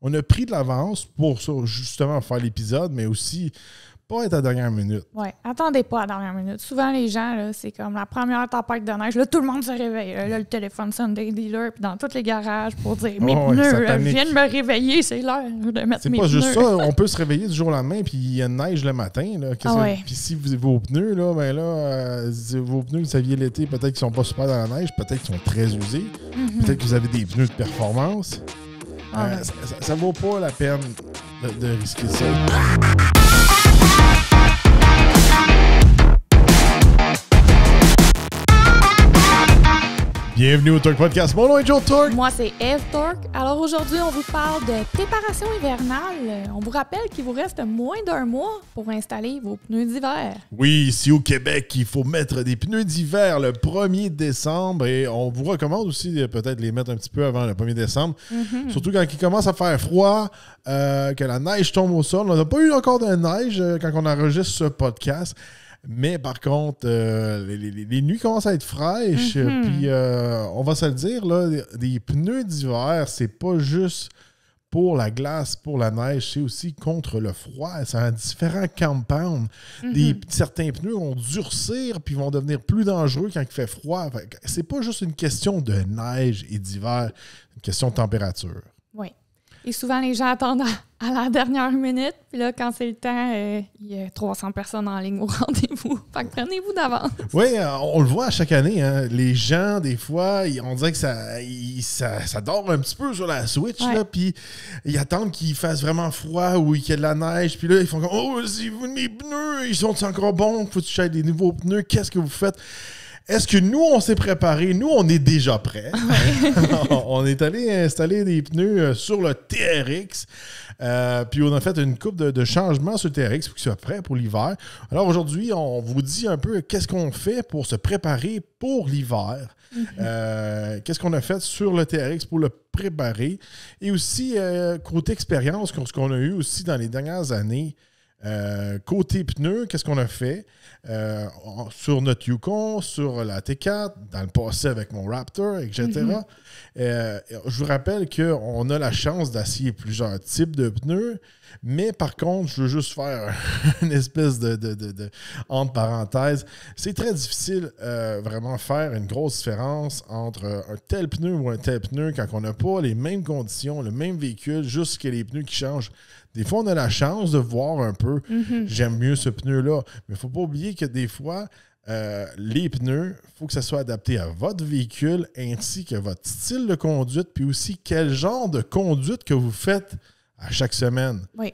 On a pris de l'avance pour ça, justement faire l'épisode, mais aussi pas être à dernière minute. Oui, attendez pas à dernière minute. Souvent, les gens, c'est comme la première tempête de neige, là, tout le monde se réveille. Là, le téléphone sonne des dans tous les garages pour dire oh, Mes pneus euh, viennent me réveiller, c'est l'heure de mettre mes pneus. C'est pas juste ça, on peut se réveiller du jour au lendemain, puis il y a neige le matin. Là, ah Puis si vous, vos pneus, là, ben là, euh, vos pneus vous saviez l'été, peut-être qu'ils sont pas super dans la neige, peut-être qu'ils sont très osés, mhm. peut-être que vous avez des pneus de performance. Ah, ça, vaut pas la peine de risquer ça. Bienvenue au Talk Podcast. Mon nom est Joe Talk. Moi, c'est Eve Talk. Alors aujourd'hui, on vous parle de préparation hivernale. On vous rappelle qu'il vous reste moins d'un mois pour installer vos pneus d'hiver. Oui, ici au Québec, il faut mettre des pneus d'hiver le 1er décembre et on vous recommande aussi peut-être les mettre un petit peu avant le 1er décembre. Mhm. Surtout quand il commence à faire froid, euh, que la neige tombe au sol. On n'a pas eu encore de neige euh, quand on enregistre ce podcast. Mais par contre, euh, les, nuits commencent à être fraîches. Mhm. Puis euh, on va se le dire, là, des pneus d'hiver, c'est pas juste pour la glace, pour la neige, c'est aussi contre le froid. C'est un différent compound. Mhm. certains pneus vont durcir puis vont devenir plus dangereux quand il fait froid. C'est pas juste une question de neige et d'hiver, une question de température. Et souvent, les gens attendent à, la dernière minute. Puis là, quand c'est le temps, euh, il y a 300 personnes en ligne au rendez-vous. Fait que prenez-vous d'avance. Oui, euh, on le voit à chaque année. Hein. Les gens, des fois, on dirait que ça, dort un petit peu sur la Switch. puis ils attendent qu'il fasse vraiment froid ou qu'il y ait de la neige. Puis là, ils font comme « Oh, mes pneus, ils sont encore bons? Faut que tu des nouveaux pneus? Qu'est-ce que vous faites? » Est-ce que nous, on s'est préparé? Nous, on est déjà prêts. Ah on est allé installer des pneus euh, sur le TRX. Euh, puis on a fait une coupe de, changement changements sur le TRX pour qu'il soit prêt pour l'hiver. Alors aujourd'hui, on vous dit un peu qu'est-ce qu'on fait pour se préparer pour l'hiver. Mhm. Euh, qu'est-ce qu'on a fait sur le TRX pour le préparer. Et aussi, côté expérience, ce qu'on a eu aussi dans les dernières années, euh, côté pneus, qu'est-ce qu'on a fait? Euh, sur notre Yukon, sur la T4, dans le passé avec mon Raptor, etc. Mhm. Euh, je vous rappelle qu'on a la chance d'essayer plusieurs types de pneus. Mais par contre, je veux juste faire une espèce de, de, de, entre parenthèses. C'est très difficile euh, vraiment faire une grosse différence entre euh, un tel pneu ou un tel pneu quand on n'a pas les mêmes conditions, le même véhicule, juste que les pneus qui changent. Des fois, on a la chance de voir un peu, mhm. j'aime mieux ce pneu-là. Mais il ne faut pas oublier que des fois, euh, les pneus, il faut que ça soit adapté à votre véhicule ainsi que votre style de conduite, puis aussi quel genre de conduite que vous faites à chaque semaine. Oui.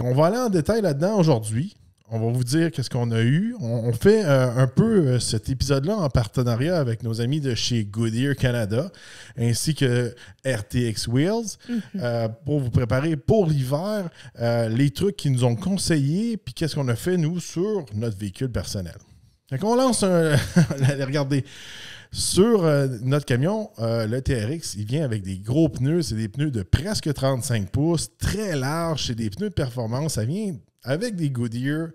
on va aller en détail là-dedans aujourd'hui. On va vous dire qu'est-ce qu'on a eu. On, fait euh, un peu euh, cet épisode-là en partenariat avec nos amis de chez Goodyear Canada ainsi que RTX Wheels mhm. euh, pour vous préparer pour l'hiver les trucs qu'ils nous ont conseillés puis qu'est-ce qu'on a fait nous sur notre véhicule personnel. Fait on lance un. regardez, sur euh, notre camion, euh, le TRX, il vient avec des gros pneus. C'est des pneus de presque 35 pouces, très larges. C'est des pneus de performance. Ça vient avec des Goodyear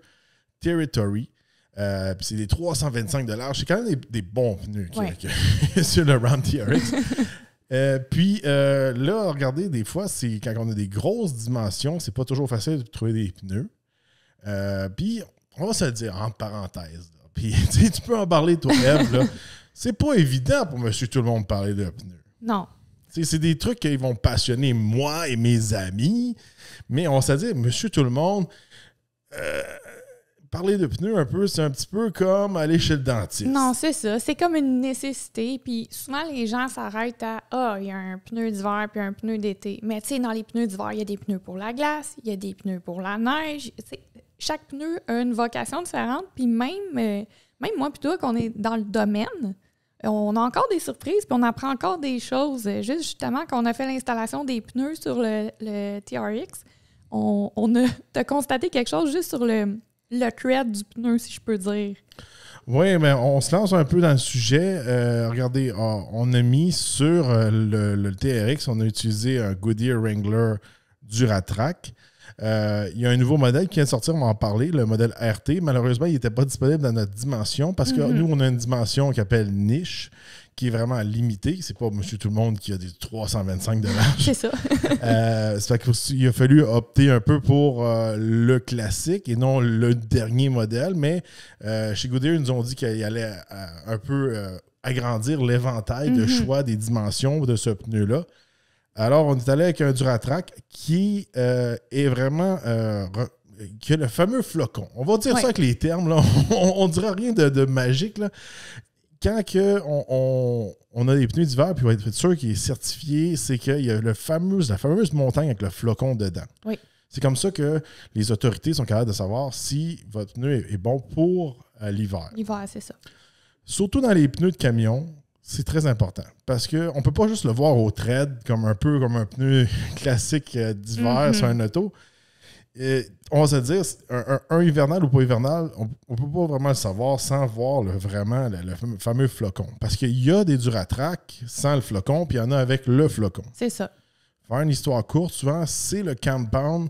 Territory. Euh, c'est des 325 C'est quand même des, bons pneus sur le Ram TRX. puis là, regardez, des fois, c'est quand on a des grosses dimensions, c'est pas toujours facile de trouver des pneus. puis on va se dire en parenthèse. Puis tu peux en parler toi, même c'est pas évident pour monsieur tout le monde parler de pneus. Non. C'est des trucs qui vont passionner moi et mes amis, mais on s'est dit, monsieur tout le monde, euh, parler de pneus un peu, c'est un petit peu comme aller chez le dentiste. Non, c'est ça. C'est comme une nécessité. Puis souvent, les gens s'arrêtent à Ah, il y a un pneu d'hiver puis un pneu d'été. Mais tu sais, dans les pneus d'hiver, il y a des pneus pour la glace, il y a des pneus pour la neige. chaque pneu a une vocation différente. Puis même, euh, même moi, plutôt qu'on est dans le domaine, on a encore des surprises, puis on apprend encore des choses. Euh, juste justement, quand on a fait l'installation des pneus sur le, TRX, on, a, constaté quelque chose juste sur le, le du pneu, si je peux dire. Oui, mais ben, on se lance un peu dans le sujet. Euh, regardez, ah, on a mis sur euh, le, TRX, on a utilisé un Goodyear Wrangler Duratrac. Euh, il y a un nouveau modèle qui vient de sortir, on va en parler, le modèle RT. Malheureusement, il n'était pas disponible dans notre dimension parce que mhm. nous, on a une dimension qu'on appelle niche qui est vraiment limitée. C'est pas monsieur tout le monde qui a des 325 dollars. C'est ça. Euh, il a fallu opter un peu pour euh, le classique et non le dernier modèle. Mais chez Goodyear, ils nous ont dit qu'il allait un peu agrandir l'éventail de mhm. choix des dimensions de ce pneu-là. Alors, on est allé avec un Duratrac qui euh, est vraiment. Euh, que le fameux flocon. On va dire ça avec les termes. On ne dira rien de, magique. Quand on, a des pneus d'hiver, puis on va être sûr qu'il est certifié, c'est qu'il y a le fameux, la fameuse montagne avec le flocon dedans. Oui. C'est comme ça que les autorités sont capables de savoir si votre pneu est, bon pour euh, l'hiver. L'hiver, c'est ça. Surtout dans les pneus de camion, c'est très important parce qu'on ne peut pas juste le voir au trade comme un peu comme un pneu classique euh, d'hiver sur mhm. un auto. on va se dire, un, hivernal ou pas hivernal, on ne peut pas vraiment le savoir sans voir vraiment le, fameux flocon. Parce qu'il y a des Duratrac sans le flocon, puis il y en a avec le flocon. C'est ça. Faire une histoire courte, souvent, c'est le compound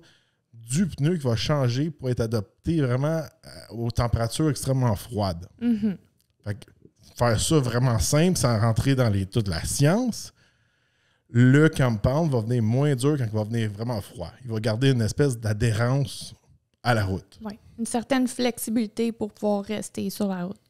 du pneu qui va changer pour être adopté vraiment euh, aux températures extrêmement froides. Mhm faire ça vraiment simple sans rentrer dans les, toute la science, le campant va venir moins dur quand il va venir vraiment froid. Il va garder une espèce d'adhérence à la route. Oui, une certaine flexibilité pour pouvoir rester sur la route.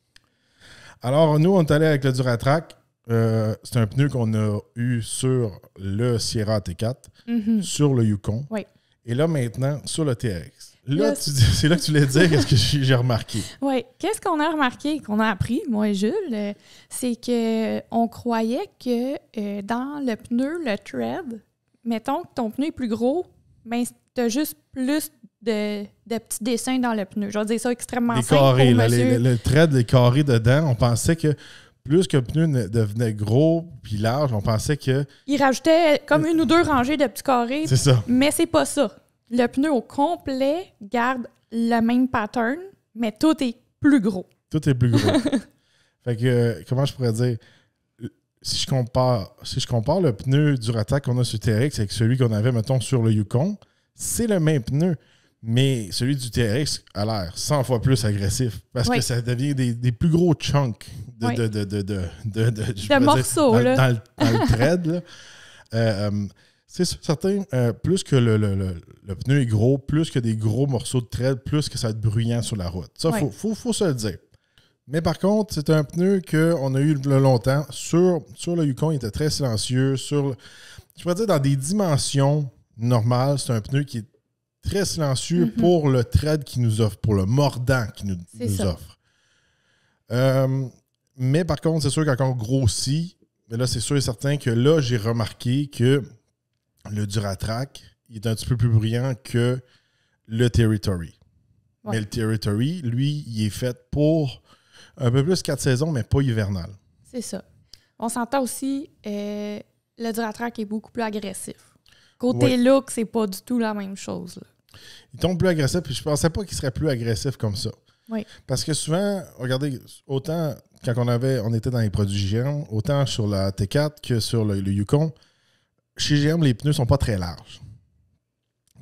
Alors, nous, on est allé avec le Duratrac. Euh, c'est un pneu qu'on a eu sur le Sierra T4, mhm. sur le Yukon. Oui. Et là, maintenant, sur le TRX c'est là que tu l'as dit, qu'est-ce que j'ai remarqué. Oui, qu'est-ce qu'on a remarqué, qu'on a appris, moi et Jules, euh, c'est qu'on euh, croyait que euh, dans le pneu, le tread, mettons que ton pneu est plus gros, mais ben, tu as juste plus de, petits dessins dans le pneu. Je vais dire ça extrêmement simple carrés, le, le tread, les carrés dedans, on pensait que plus que le pneu devenait gros puis large, on pensait que... Il rajoutait comme une ou deux rangées de petits carrés. C'est ça. Mais c'est pas ça le pneu au complet garde le même pattern, mais tout est plus gros. Tout est plus gros. fait que, comment je pourrais dire? Si je compare, si je compare le pneu du Duratac qu'on a sur TRX avec celui qu'on avait, mettons, sur le Yukon, c'est le même pneu, mais celui du TRX a l'air 100 fois plus agressif parce que ça devient des, plus gros chunks de, de, de, de, de morceaux. dans, le, thread. Euh, euh, c'est certain, euh, plus que le, pneu est gros, plus que des gros morceaux de trade, plus que ça va être bruyant sur la route. Ça, il faut, se le dire. Mais par contre, c'est un pneu qu'on a eu le longtemps. Sur, sur le Yukon, il était très silencieux. Sur, je pourrais dire, dans des dimensions normales, c'est un pneu qui est très silencieux mhm. pour le trade qu'il nous offre, pour le mordant qu'il nous, offre. Euh, mais par contre, c'est sûr qu'encore quand grossit, mais là, c'est sûr et certain que là, j'ai remarqué que le Duratrac, il est un petit peu plus bruyant que le Territory. Mais le Territory, lui, il est fait pour un peu plus quatre saisons, mais pas hivernal. C'est ça. On s'entend aussi, euh, le Duratrac est beaucoup plus agressif. Côté look, c'est pas du tout la même chose. Il tombe plus agressif, puis je pensais pas qu'il serait plus agressif comme ça. Oui. Parce que souvent, regardez, autant quand on avait, on était dans les produits géants, autant sur la T4 que sur le Yukon, chez GM, les pneus sont pas très larges.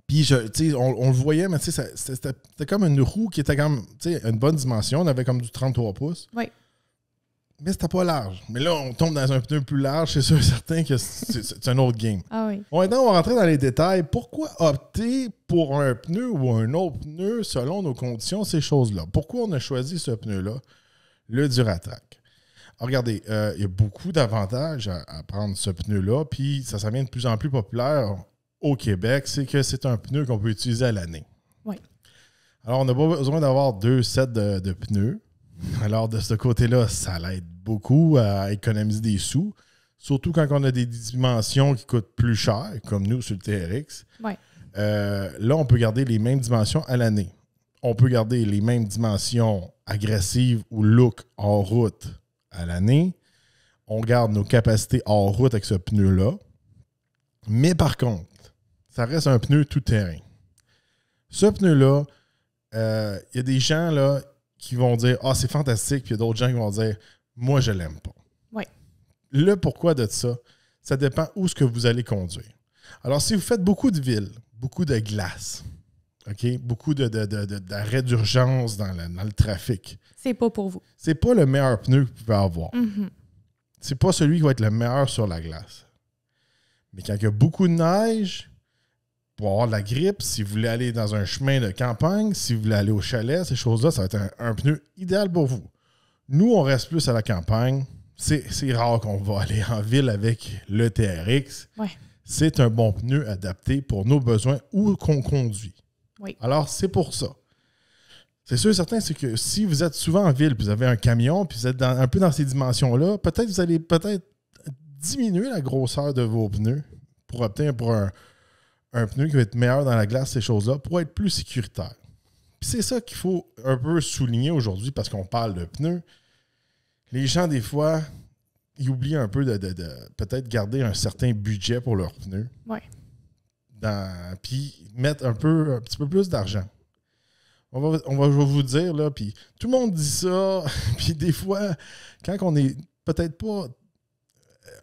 Puis, je, on, on le voyait, mais c'était comme une roue qui était comme, une bonne dimension. On avait comme du 33 pouces. Oui. Mais c'était pas large. Mais là, on tombe dans un pneu plus large, c'est sûr et certain que c'est un autre game. Ah oui. maintenant, on va rentrer dans les détails. Pourquoi opter pour un pneu ou un autre pneu selon nos conditions, ces choses-là? Pourquoi on a choisi ce pneu-là, le Duratrack? Ah, regardez, euh, il y a beaucoup d'avantages à, prendre ce pneu-là, puis ça, ça devient de plus en plus populaire au Québec, c'est que c'est un pneu qu'on peut utiliser à l'année. Oui. Alors, on n'a pas besoin d'avoir deux sets de, pneus. Alors, de ce côté-là, ça l'aide beaucoup à économiser des sous, surtout quand on a des dimensions qui coûtent plus cher, comme nous sur le TRX. Euh, là, on peut garder les mêmes dimensions à l'année. On peut garder les mêmes dimensions agressives ou look en route à l'année. On garde nos capacités en route avec ce pneu-là. Mais par contre, ça reste un pneu tout-terrain. Ce pneu-là, euh, il y a des gens là, qui vont dire Ah, c'est fantastique, puis il y a d'autres gens qui vont dire Moi, je l'aime pas. Oui. Le pourquoi de ça, ça dépend où ce que vous allez conduire. Alors, si vous faites beaucoup de villes, beaucoup de glace, Beaucoup d'arrêts de, d'urgence dans le trafic. C'est pas pour vous. C'est pas le meilleur pneu que vous pouvez avoir. Mhm. C'est pas celui qui va être le meilleur sur la glace. Mais quand il y a beaucoup de neige, pour avoir de la grippe, si vous voulez aller dans un chemin de campagne, si vous voulez aller au chalet, ces choses-là, ça va être un, pneu idéal pour vous. Nous, on reste plus à la campagne. C'est rare qu'on va aller en ville avec le TRX. C'est un bon pneu adapté pour nos besoins où qu'on conduit. Alors, c'est pour ça. C'est sûr, et certain, c'est que si vous êtes souvent en ville, puis vous avez un camion, puis vous êtes un peu dans ces dimensions-là, peut-être vous allez peut-être diminuer la grosseur de vos pneus pour obtenir pour un, pneu qui va être meilleur dans la glace, ces choses-là, pour être plus sécuritaire. c'est ça qu'il faut un peu souligner aujourd'hui parce qu'on parle de pneus. Les gens, des fois, ils oublient un peu de, peut-être garder un certain budget pour leurs pneus. Oui. Puis mettre un, peu, un petit peu plus d'argent. On va, on va, vous dire, là, puis tout le monde dit ça, puis des fois, quand on est peut-être pas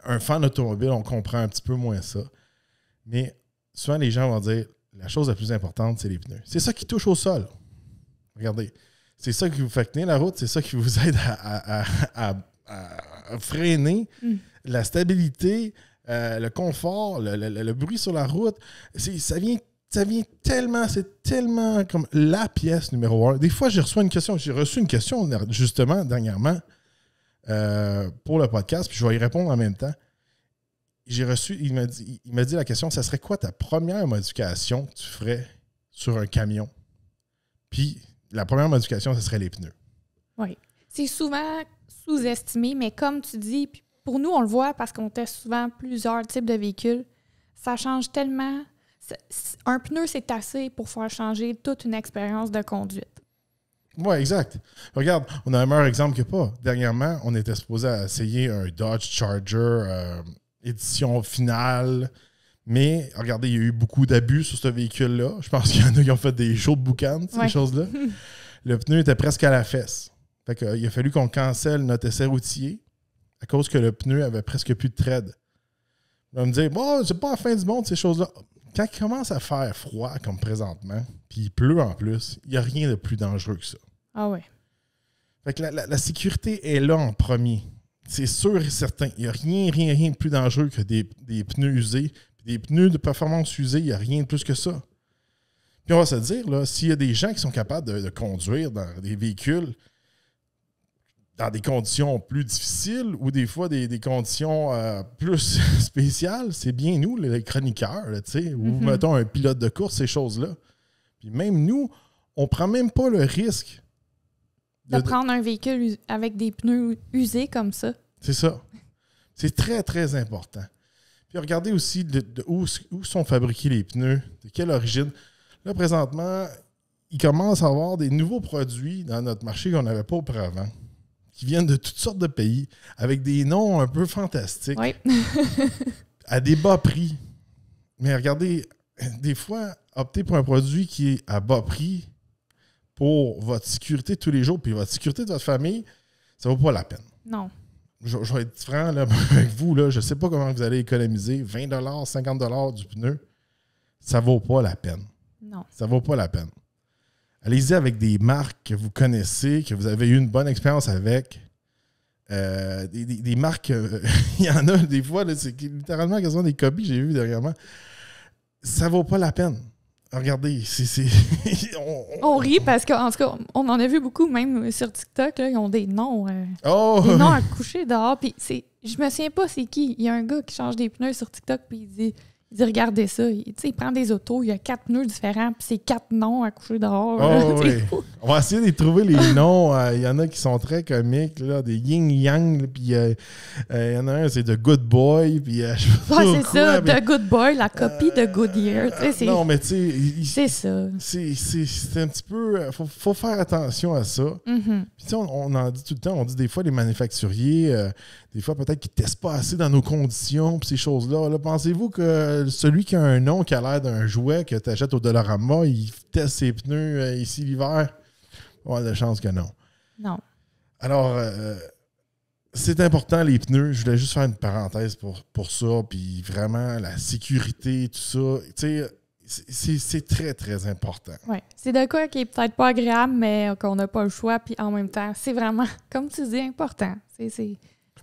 un fan automobile, on comprend un petit peu moins ça. Mais souvent, les gens vont dire la chose la plus importante, c'est les pneus. C'est ça qui touche au sol. Regardez. C'est ça qui vous fait tenir la route, c'est ça qui vous aide à, à, freiner mm. la stabilité, euh, le confort, le, bruit sur la route. Ça vient ça vient tellement, c'est tellement comme la pièce numéro un. Des fois, j'ai reçu une question, j'ai reçu une question justement dernièrement euh, pour le podcast, puis je vais y répondre en même temps. J'ai reçu, il m'a dit, il m'a dit la question, ça serait quoi ta première modification que tu ferais sur un camion? Puis la première modification, ce serait les pneus. Oui. C'est souvent sous-estimé, mais comme tu dis, pour nous, on le voit parce qu'on teste souvent plusieurs types de véhicules. Ça change tellement un pneu, c'est assez pour faire changer toute une expérience de conduite. Oui, exact. Regarde, on a un meilleur exemple que pas. Dernièrement, on était supposé essayer un Dodge Charger euh, édition finale. Mais regardez, il y a eu beaucoup d'abus sur ce véhicule-là. Je pense qu'il y en a qui ont fait des shows de ces choses-là. Le pneu était presque à la fesse. Fait que, euh, il a fallu qu'on cancelle notre essai routier à cause que le pneu avait presque plus de trade. On me dire, bon, c'est pas la fin du monde, ces choses-là quand il commence à faire froid comme présentement, puis il pleut en plus, il n'y a rien de plus dangereux que ça. Ah oui. Fait que la, sécurité est là en premier. C'est sûr et certain. Il n'y a rien, rien, rien de plus dangereux que des, pneus usés. Des pneus de performance usés, il n'y a rien de plus que ça. Puis on va se dire, s'il y a des gens qui sont capables de conduire dans des véhicules dans des conditions plus difficiles ou des fois des, conditions euh, plus spéciales, c'est bien nous, les chroniqueurs, tu sais, ou mhm. mettons un pilote de course, ces choses-là. Puis même nous, on prend même pas le risque de, prendre un véhicule avec des pneus usés comme ça. C'est ça. C'est très, très important. Puis regardez aussi où, sont fabriqués les pneus, de quelle origine. Là, présentement, il commence à avoir des nouveaux produits dans notre marché qu'on n'avait pas auparavant qui viennent de toutes sortes de pays, avec des noms un peu fantastiques, à des bas prix. Mais regardez, des fois, opter pour un produit qui est à bas prix pour votre sécurité tous les jours, puis votre sécurité de votre famille, ça vaut pas la peine. Non. Je, vais être franc là, avec vous, là, je ne sais pas comment vous allez économiser 20 50 du pneu. Ça vaut pas la peine. Non. Ça vaut pas la peine allez-y avec des marques que vous connaissez, que vous avez eu une bonne expérience avec. Euh, des, marques, euh, il y en a des fois, c'est littéralement quasiment des copies, que j'ai vu moi. Ça vaut pas la peine. Regardez, c'est. on, rit parce qu'en tout cas, on en a vu beaucoup, même sur TikTok, là, ils ont des noms. Euh, oh! Des noms à coucher dehors. Puis je me souviens pas c'est qui. Il y a un gars qui change des pneus sur TikTok, puis il dit il dit, regardez ça. Il, prend des autos, il y a quatre nœuds différents, puis c'est quatre noms à coucher dehors. Oh, on va essayer de trouver les noms. Euh, il y en a qui sont très comiques, là, des yin-yang, puis euh, euh, il y en a un, c'est The Good Boy, puis c'est ça, The Good Boy, la copie de Goodyear. Non, mais tu C'est ça. C'est un petit peu. Il faut, faire attention à ça. Mm-hmm. Puis on, en dit tout le temps, on dit des fois, les manufacturiers, des fois, peut-être qu'ils ne testent pas assez dans nos conditions, puis ces choses-là. Pensez-vous que celui qui a un nom qui a l'air d'un jouet que tu achètes au Dollarama, il teste ses pneus euh, ici l'hiver? a de chance que non. Non. Alors, euh, c'est important les pneus. Je voulais juste faire une parenthèse pour, pour ça. Puis vraiment, la sécurité, tout ça. Tu sais, c'est très, très important. Oui. C'est de quoi qui est peut-être pas agréable, mais qu'on n'a pas le choix. Puis en même temps, c'est vraiment, comme tu dis, important. C'est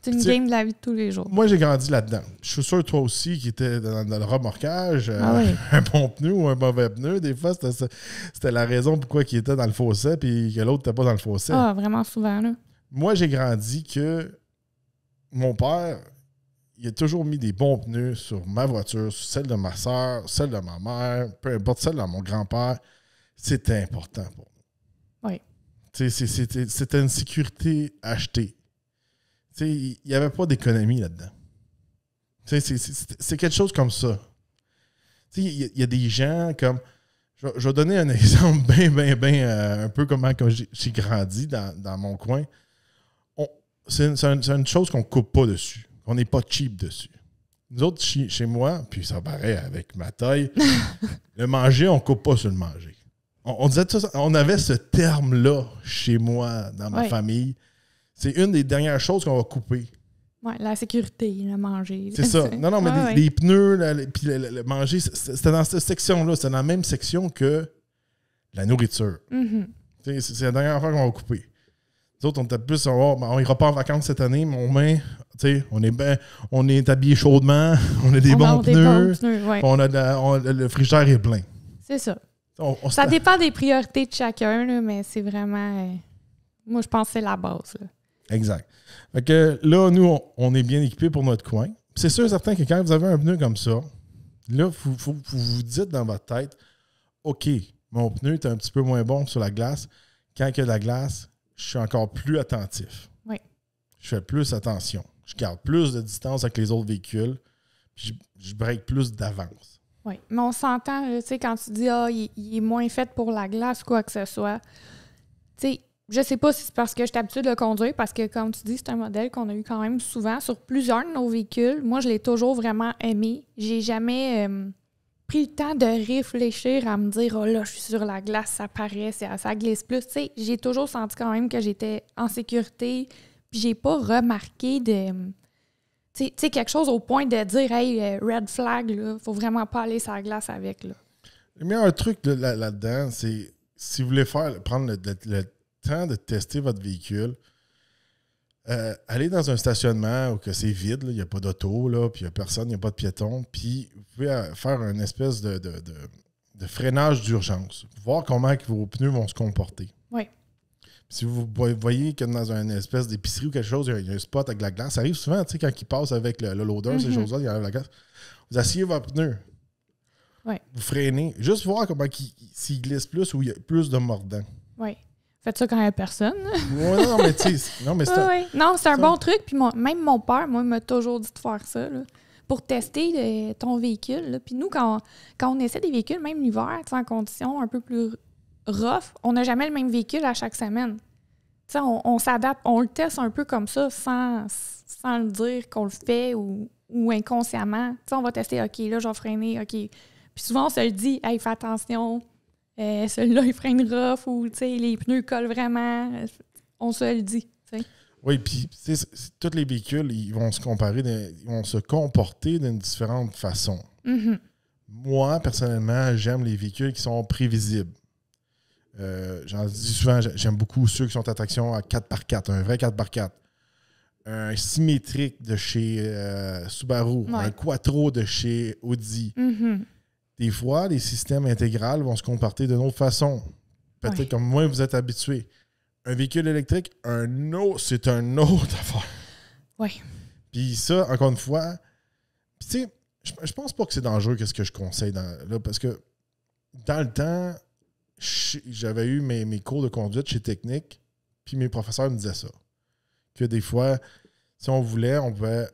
c'est une game de la vie de tous les jours. Moi, j'ai grandi là-dedans. Je suis sûr, toi aussi, qui était dans, le remorquage, ah euh, un bon pneu ou un mauvais pneu, des fois, c'était la raison pourquoi il était dans le fossé puis que l'autre n'était pas dans le fossé. Ah, vraiment souvent, là. Moi, j'ai grandi que mon père, il a toujours mis des bons pneus sur ma voiture, sur celle de ma soeur, celle de ma mère, peu importe, celle de mon grand-père. C'était important pour moi. Oui. C'était une sécurité achetée il n'y avait pas d'économie là-dedans. C'est quelque chose comme ça. Il y, a des gens comme. Je, vais donner un exemple bien, bien, bien, euh, un peu comment j'ai grandi dans, mon coin. C'est une, chose qu'on ne coupe pas dessus. On n'est pas cheap dessus. Nous autres, chez, moi, puis ça paraît avec ma taille, le manger, on ne coupe pas sur le manger. On, disait ça, on avait ce terme-là chez moi, dans ma famille c'est une des dernières choses qu'on va couper. Oui, la sécurité, le manger. C'est ça. Non, non, mais les, pneus, puis le, manger, c'était dans cette section-là. C'est dans la même section que la nourriture. Mm-hmm. C'est la dernière fois qu'on va couper. Les autres, on peut plus, on, ben, va, on ira pas en vacances cette année, mais au moins, on est, bien on est habillé chaudement, on a des bons pneus, on a le frigidaire est plein. C'est ça. ça dépend des priorités de chacun, mais c'est vraiment. Euh, moi, je pense que c'est la base. Là. Exact. Fait que là, nous, on, est bien équipés pour notre coin. C'est sûr certain que quand vous avez un pneu comme ça, là, vous vous, dites dans votre tête, OK, mon pneu est un petit peu moins bon sur la glace. Quand il y a de la glace, je suis encore plus attentif. Oui. Je fais plus attention. Je garde plus de distance avec les autres véhicules. je, je break plus d'avance. Oui. Mais on s'entend, tu sais, quand tu dis, ah, il, il, est moins fait pour la glace, quoi que ce soit. Tu sais, je sais pas si c'est parce que je suis habituée de le conduire, parce que, comme tu dis, c'est un modèle qu'on a eu quand même souvent sur plusieurs de nos véhicules. Moi, je l'ai toujours vraiment aimé. J'ai jamais euh, pris le temps de réfléchir à me dire Oh là, je suis sur la glace, ça paraît, ça, ça glisse plus. Tu sais, j'ai toujours senti quand même que j'étais en sécurité, puis j'ai pas remarqué de. Tu sais, quelque chose au point de dire Hey, euh, red flag, là, faut vraiment pas aller sur la glace avec. Là. Mais un truc là-dedans, c'est si vous voulez faire, prendre le de tester votre véhicule. Euh, allez dans un stationnement où que c'est vide, il n'y a pas d'auto, puis il n'y a personne, il n'y a pas de piéton, puis vous pouvez euh, faire une espèce de, freinage d'urgence, voir comment que vos pneus vont se comporter. Oui. Si vous voyez que dans une espèce d'épicerie ou quelque chose, il y, a un spot avec de la glace, ça arrive souvent, tu sais, quand ils passe avec le, loader, ces mhm. choses-là, il enlève la glace. Vous asseyez vos pneus, Vous freinez. Juste voir comment s'il glisse plus ou il y a plus de mordant. Oui. Faites ça quand il n'y a personne. non, mais tu Non, mais c'est un, un, bon truc. Puis même mon père, moi, m'a toujours dit de faire ça. pour tester euh, ton véhicule. Là. Puis nous, quand on, quand on essaie des véhicules, même l'hiver, en conditions un peu plus rough, on n'a jamais le même véhicule à chaque semaine. on, on s'adapte, on le teste un peu comme ça sans, sans le dire qu'on le fait ou, ou inconsciemment. on va tester, OK, là, je vais freiner, OK. Puis souvent, on se le dit, hey, fais attention, euh, celui-là, il freine rough ou les pneus collent vraiment. Euh, on se le dit. Oui, puis tous les véhicules, ils vont se comparer, ils vont se comporter d'une différente façon. Mm-hmm. Moi, personnellement, j'aime les véhicules qui sont prévisibles. Euh, j'en dis souvent, j'aime beaucoup ceux qui sont à traction à 4x4, un vrai 4x4. Un symétrique de chez Subaru, un quattro de chez Audi. Mm-hmm des fois, les systèmes intégrales vont se comporter d'une autre façon. Peut-être comme moi, vous êtes habitué. Un véhicule électrique, un autre, c'est un autre affaire. Oui. Puis ça, encore une fois, tu sais, je, pense pas que c'est dangereux qu'est-ce que je conseille là, parce que dans le temps, j'avais eu mes, mes, cours de conduite chez Technique, puis mes professeurs me disaient ça. Que des fois, si on voulait, on pouvait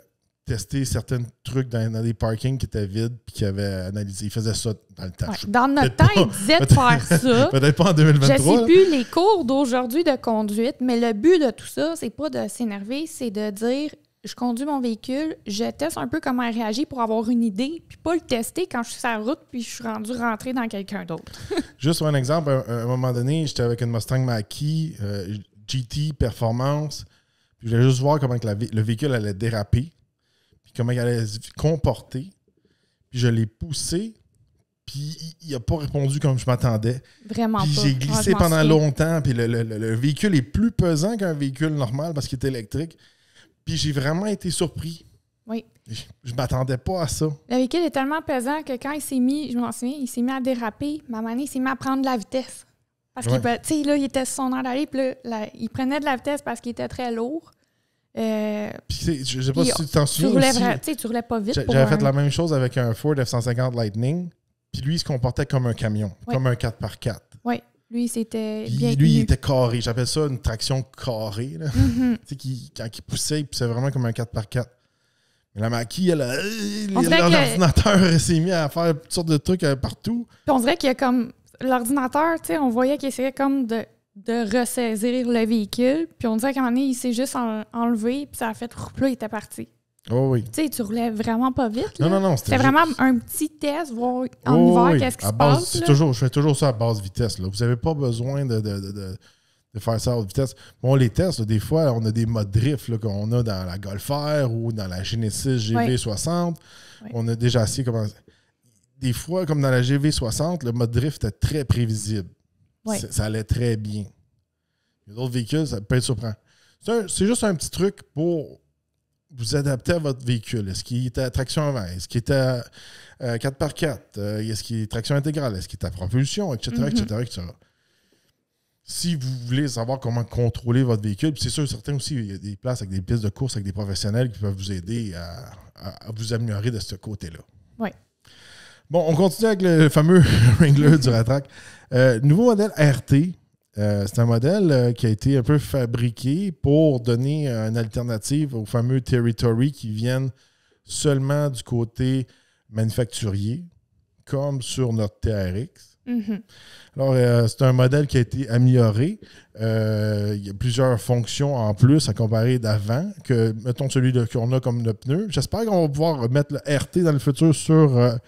tester certains trucs dans, les des parkings qui étaient vides puis qui avaient analysé. Ils faisaient ça dans le temps. dans notre temps, ils disaient de faire ça. Peut-être pas en 2023. Je ne sais plus les cours d'aujourd'hui de conduite, mais le but de tout ça, c'est pas de s'énerver, c'est de dire je conduis mon véhicule, je teste un peu comment il réagit pour avoir une idée, puis pas le tester quand je suis sur la route puis je suis rendu rentrer dans quelqu'un d'autre. Juste un exemple, à un moment donné, j'étais avec une Mustang mach euh, GT Performance, puis je voulais juste voir comment le véhicule allait déraper comment il allait se comporter. Puis je l'ai poussé, puis il n'a pas répondu comme je m'attendais. Vraiment puis J'ai glissé pendant longtemps, puis le, véhicule est plus pesant qu'un véhicule normal parce qu'il est électrique. Puis j'ai vraiment été surpris. Oui. Je, ne m'attendais pas à ça. Le véhicule est tellement pesant que quand il s'est mis, je m'en souviens, il s'est mis à déraper. Ma manie, il s'est mis à prendre de la vitesse. Parce tu qu'il là, il était sur son air puis là, il prenait de la vitesse parce qu'il était très lourd. Euh, puis je pas si tu t'en souviens. Tu, roulais pas vite. J'avais fait la même chose avec un Ford F-150 Lightning. Puis lui, il se comportait comme un camion, comme un 4x4. Oui, lui, c'était Lui, il était carré. J'appelle ça une traction carrée. Mm-hmm. quand il poussait, il vraiment comme un 4x4. la maquille, elle, l'ordinateur s'est mis à faire toutes sortes de trucs euh, partout. on dirait qu'il y a comme l'ordinateur, tu sais, on voyait qu'il essayait comme de de ressaisir le véhicule. Puis on dirait qu'à un moment donné, il s'est juste enlevé, puis ça a fait « là, il était parti oh ». Tu sais, tu roulais vraiment pas vite. Non, non, non. C'était vraiment un petit test, voir en oh hiver qu'est-ce qui se passe. Toujours, je fais toujours ça à basse vitesse. Vous n'avez pas besoin de, faire ça à haute vitesse. Bon, les tests, des fois, on a des modes drift qu'on a dans la Golf R ou dans la Genesis GV60. On a déjà essayé Des fois, comme dans la GV60, le mode drift est très prévisible. Ça allait très bien. Les autres véhicules, ça peut être surprenant. C'est juste un petit truc pour vous adapter à votre véhicule. Est-ce qu'il est à traction avant? Est-ce qu'il est à 4x4? Euh, euh, est-ce qu'il est traction intégrale? Est-ce qu'il est à propulsion? Etc., etc., mhm. Si vous voulez savoir comment contrôler votre véhicule, c'est sûr, certains aussi, il y a des places avec des pistes de course avec des professionnels qui peuvent vous aider à vous améliorer de ce côté-là. Oui. Bon, on continue avec le fameux Wrangler du Ratrack. Euh, nouveau modèle RT. Euh, c'est un modèle euh, qui a été un peu fabriqué pour donner une alternative aux fameux Territory qui viennent seulement du côté manufacturier, comme sur notre TRX. Mm-hmm. Alors, c'est un modèle qui a été amélioré. il y a plusieurs fonctions en plus à comparer d'avant que, mettons, celui qu'on a comme pneu. J'espère qu'on va pouvoir mettre le RT dans le futur sur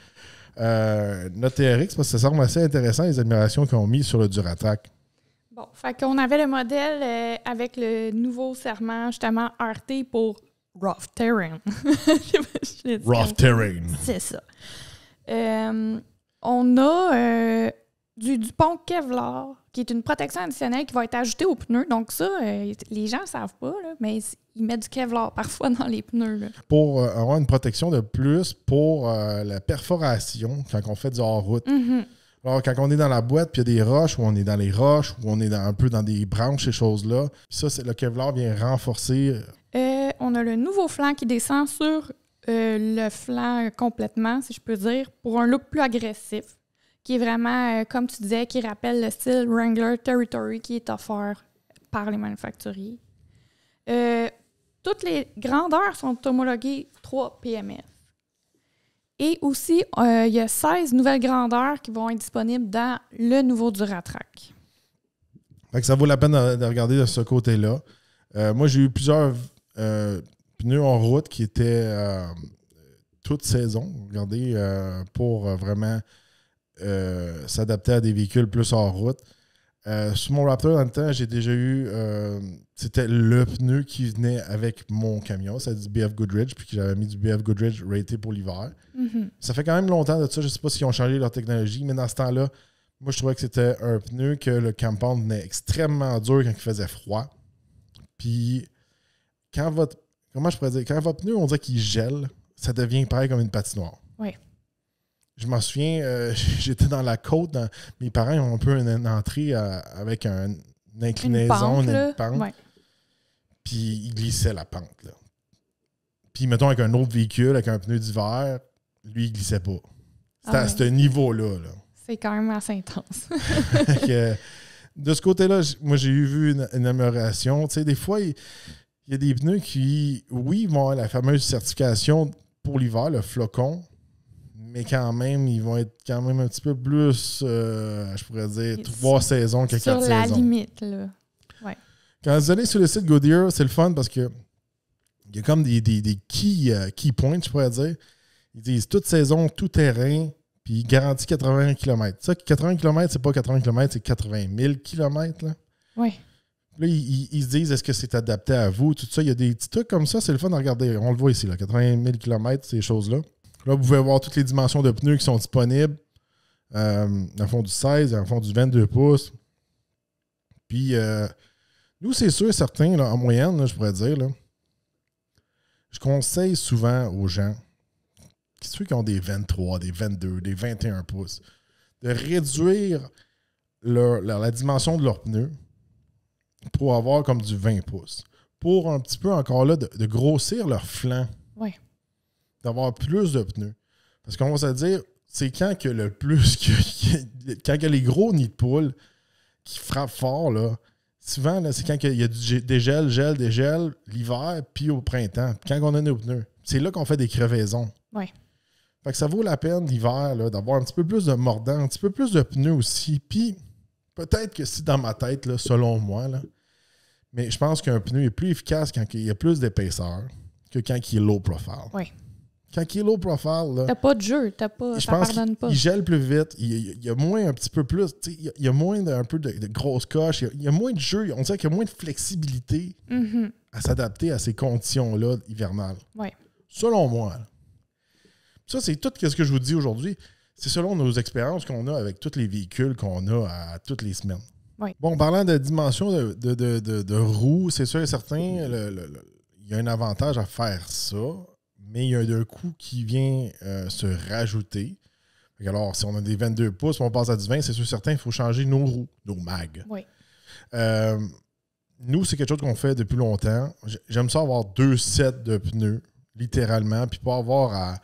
euh, notre parce que ça semble assez intéressant, les admirations qu'ils ont mis sur le Duratrac Bon, fait qu'on avait le modèle euh, avec le nouveau serment, justement, RT pour Rough Terrain. rough Terrain. C'est ça. Euh, on a euh, du, du pont Kevlar qui est une protection additionnelle qui va être ajoutée aux pneus. Donc ça, euh, les gens ne savent pas, mais ils mettent du Kevlar parfois dans les pneus. Pour euh, avoir une protection de plus pour euh, la perforation quand on fait du hors-route. Mhm. Alors, quand on est dans la boîte, puis il y a des roches, ou on est dans les roches, ou on est un peu dans des branches, ces choses-là, ça, le Kevlar vient renforcer. on a le nouveau flanc qui descend sur le flanc complètement, si je peux dire, pour un look plus agressif qui est vraiment, euh, comme tu disais, qui rappelle le style Wrangler Territory qui est offert par les manufacturiers. Euh, toutes les grandeurs sont homologuées 3 PMF. Et aussi, euh, il y a 16 nouvelles grandeurs qui vont être disponibles dans le nouveau Duratrack. ça vaut la peine de, regarder de ce côté-là. moi, j'ai eu plusieurs pneus en route qui étaient toute saison. Regardez, pour vraiment euh, s'adapter à des véhicules plus en route. Euh, sur mon Raptor, dans le temps, j'ai déjà eu. Euh, c'était le pneu qui venait avec mon camion. C'était du BF Goodrich, puis j'avais mis du BF Goodrich rated pour l'hiver. Mhm. Ça fait quand même longtemps de ça. Je ne sais pas s'ils ont changé leur technologie, mais dans ce temps-là, moi, je trouvais que c'était un pneu que le campant venait extrêmement dur quand il faisait froid. Puis, quand votre. Comment je pourrais dire Quand votre pneu, on dirait qu'il gèle, ça devient pareil comme une patinoire. Oui je m'en souviens, euh, j'étais dans la côte. mes parents ont un peu une, entrée euh, avec une inclinaison, une pente. Puis ils glissaient la pente. Puis mettons avec un autre véhicule, avec un pneu d'hiver, lui, il glissait pas. C'était ah à ce niveau-là. C'est quand même assez intense. de ce côté-là, moi, j'ai eu vu une, amélioration. Tu sais, des fois, il, y a des pneus qui, oui, vont avoir la fameuse certification pour l'hiver, le flocon, mais quand même, ils vont être quand même un petit peu plus, euh, je pourrais dire, trois saisons que quatre saisons. Sur la limite, là. Ouais. Quand vous allez sur le site Goodyear, c'est le fun parce que il y a comme des, des, des key, euh, points, je pourrais dire. Ils disent toute saison, tout terrain, puis ils garantissent 80 km. Ça, 80 km, c'est pas 80 km, c'est 80 000 km. Là. Oui. Là, ils, ils, se disent est-ce que c'est adapté à vous, tout ça. Il y a des petits trucs comme ça, c'est le fun de regarder. On le voit ici, là, 80 000 km, ces choses-là. Là, vous pouvez voir toutes les dimensions de pneus qui sont disponibles. Euh, le fond du 16, à fond du 22 pouces. Puis, euh, nous, c'est sûr et certain, en moyenne, je pourrais dire, je conseille souvent aux gens, ceux qui ont des 23, des 22, des 21 pouces, de réduire la dimension de leur pneu pour avoir comme du 20 pouces. Pour un petit peu encore là, de, grossir leur flanc. Oui d'avoir plus de pneus. Parce qu'on va se dire, c'est quand que le plus que, quand que les gros nids de poule qui frappent fort, là, souvent, c'est quand il y a du des gels, gel, des gels, l'hiver, puis au printemps, quand on a nos pneus. C'est là qu'on fait des crevaisons. Oui. Fait que ça vaut la peine l'hiver d'avoir un petit peu plus de mordant, un petit peu plus de pneus aussi. Puis peut-être que c'est dans ma tête, là, selon moi, là, mais je pense qu'un pneu est plus efficace quand il y a plus d'épaisseur que quand il est low profile. Oui quand il est low profile. T'as pas de jeu, t'as pas, je pense pas. Il gèle plus vite, il, y a moins un petit peu plus, il, y a moins un peu de, grosses coches, il, y a moins de jeu, on dirait qu'il y a moins de flexibilité mm-hmm. à s'adapter à ces conditions-là hivernales. Oui. Selon moi. Ça, c'est tout ce que je vous dis aujourd'hui. C'est selon nos expériences qu'on a avec tous les véhicules qu'on a à toutes les semaines. Oui. Bon, parlant de dimension de, roue, c'est sûr et certain, il y a un avantage à faire ça mais il y a un coût qui vient euh, se rajouter. Alors, si on a des 22 pouces, on passe à du 20, c'est sûr certain, il faut changer nos roues, nos mags. Oui. Euh, nous, c'est quelque chose qu'on fait depuis longtemps. J'aime ça avoir deux sets de pneus, littéralement, puis pas avoir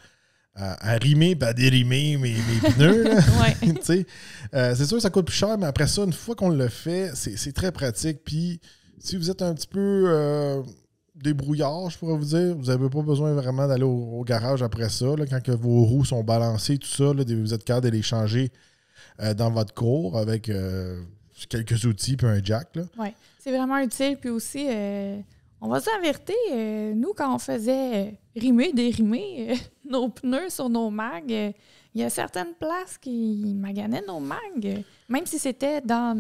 à, rimer, pas à dérimer mes, pneus. Euh, c'est sûr, ça coûte plus cher, mais après ça, une fois qu'on le fait, c'est très pratique. Puis si vous êtes un petit peu débrouillard, je pourrais vous dire. Vous n'avez pas besoin vraiment d'aller au, garage après ça. quand que vos roues sont balancées, tout ça, vous êtes capable de les changer euh, dans votre cours avec euh, quelques outils puis un jack. Oui, c'est vraiment utile. Puis aussi, euh, on va s'inverter. nous, quand on faisait rimer, dérimer nos pneus sur nos mags, il y a certaines places qui maganaient nos mags même si c'était dans,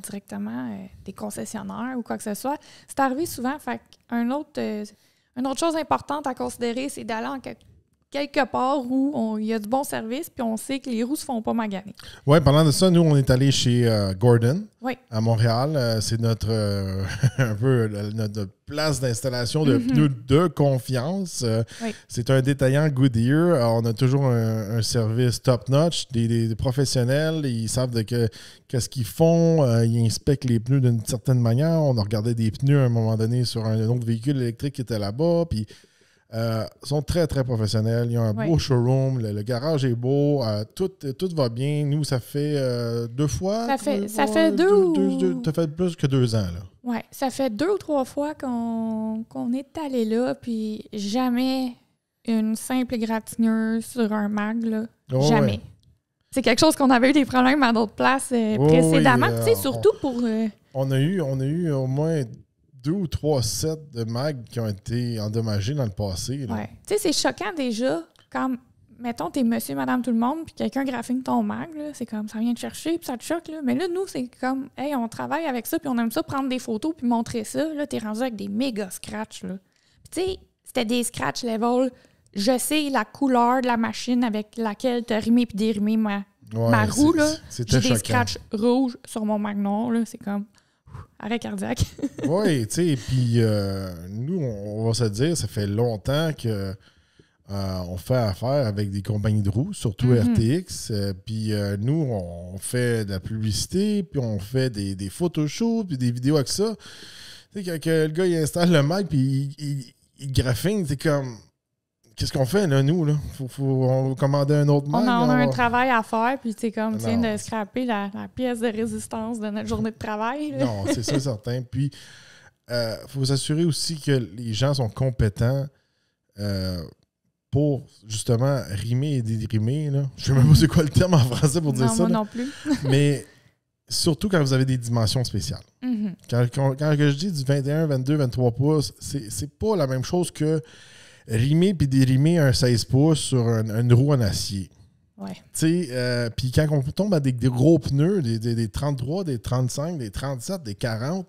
directement euh, des concessionnaires ou quoi que ce soit, c'est arrivé souvent. Fait un autre, euh, une autre chose importante à considérer, c'est d'aller en quelque quelque part où il y a de bons services puis on sait que les roues ne se font pas maganer. Oui, parlant de ça, nous, on est allé chez euh, Gordon à Montréal. Euh, c'est notre, euh, un peu, notre place d'installation de mhm. pneus de confiance. C'est un détaillant Goodyear. on a toujours un, service top-notch, des, professionnels. Ils savent de que, qu'est-ce qu'ils font. ils inspectent les pneus d'une certaine manière. On a regardé des pneus à un moment donné sur un, un autre véhicule électrique qui était là-bas. Puis euh, sont très, très professionnels. Ils ont un beau showroom. Le, garage est beau. Euh, tout, tout va bien. Nous, ça fait euh, deux fois. Ça fait, ça fait deux, ou... Ça fait plus que deux ans. là Oui, ça fait deux ou trois fois qu'on est allé là. Puis jamais une simple gratineuse sur un mag. Là. Oh, jamais. C'est quelque chose qu'on avait eu des problèmes à d'autres places oh, précédemment précédemment. sais surtout pour. on, a eu, on a eu au moins deux ou trois sets de mags qui ont été endommagés dans le passé. Ouais. Tu sais, c'est choquant déjà comme, mettons, t'es monsieur, madame, tout le monde, puis quelqu'un graphine ton mag, c'est comme ça vient te chercher, puis ça te choque. Là. Mais là, nous, c'est comme, hey, on travaille avec ça, puis on aime ça, prendre des photos, puis montrer ça. Là, t'es rendu avec des méga scratchs. Là. Puis tu sais, c'était des scratch level. Je sais la couleur de la machine avec laquelle t'as rimé puis dérimé ma, roue. Là. J'ai des scratchs rouges sur mon mag noir. C'est comme, arrêt cardiaque. oui, tu sais, puis euh, nous, on, va se dire, ça fait longtemps que euh, on fait affaire avec des compagnies de roues, surtout mhm. RTX. Euh, puis nous, on fait de la publicité, puis on fait des, des photoshoots, puis des vidéos avec ça. Tu sais, quand, le gars il installe le mic, puis il, il, il graphine, c'est comme qu'est-ce qu'on fait, là, nous? Là? Faut, on commander un autre mail? On a, un travail à faire, puis c'est comme, de scraper la, pièce de résistance de notre journée de travail. Non, c'est ça, certain. Puis, il euh, faut s'assurer aussi que les gens sont compétents euh, pour, justement, rimer et dérimer. Je ne sais même pas c'est quoi le terme en français pour dire non, ça. Moi non plus. Mais surtout quand vous avez des dimensions spéciales. Mm-hmm. quand, quand, je dis du 21, 22, 23 pouces, c'est pas la même chose que rimer puis dérimer un 16 pouces sur un, une roue en acier. Ouais. Tu sais, euh, puis quand on tombe à des, gros pneus, des, 33, des 35, des 37, des 40,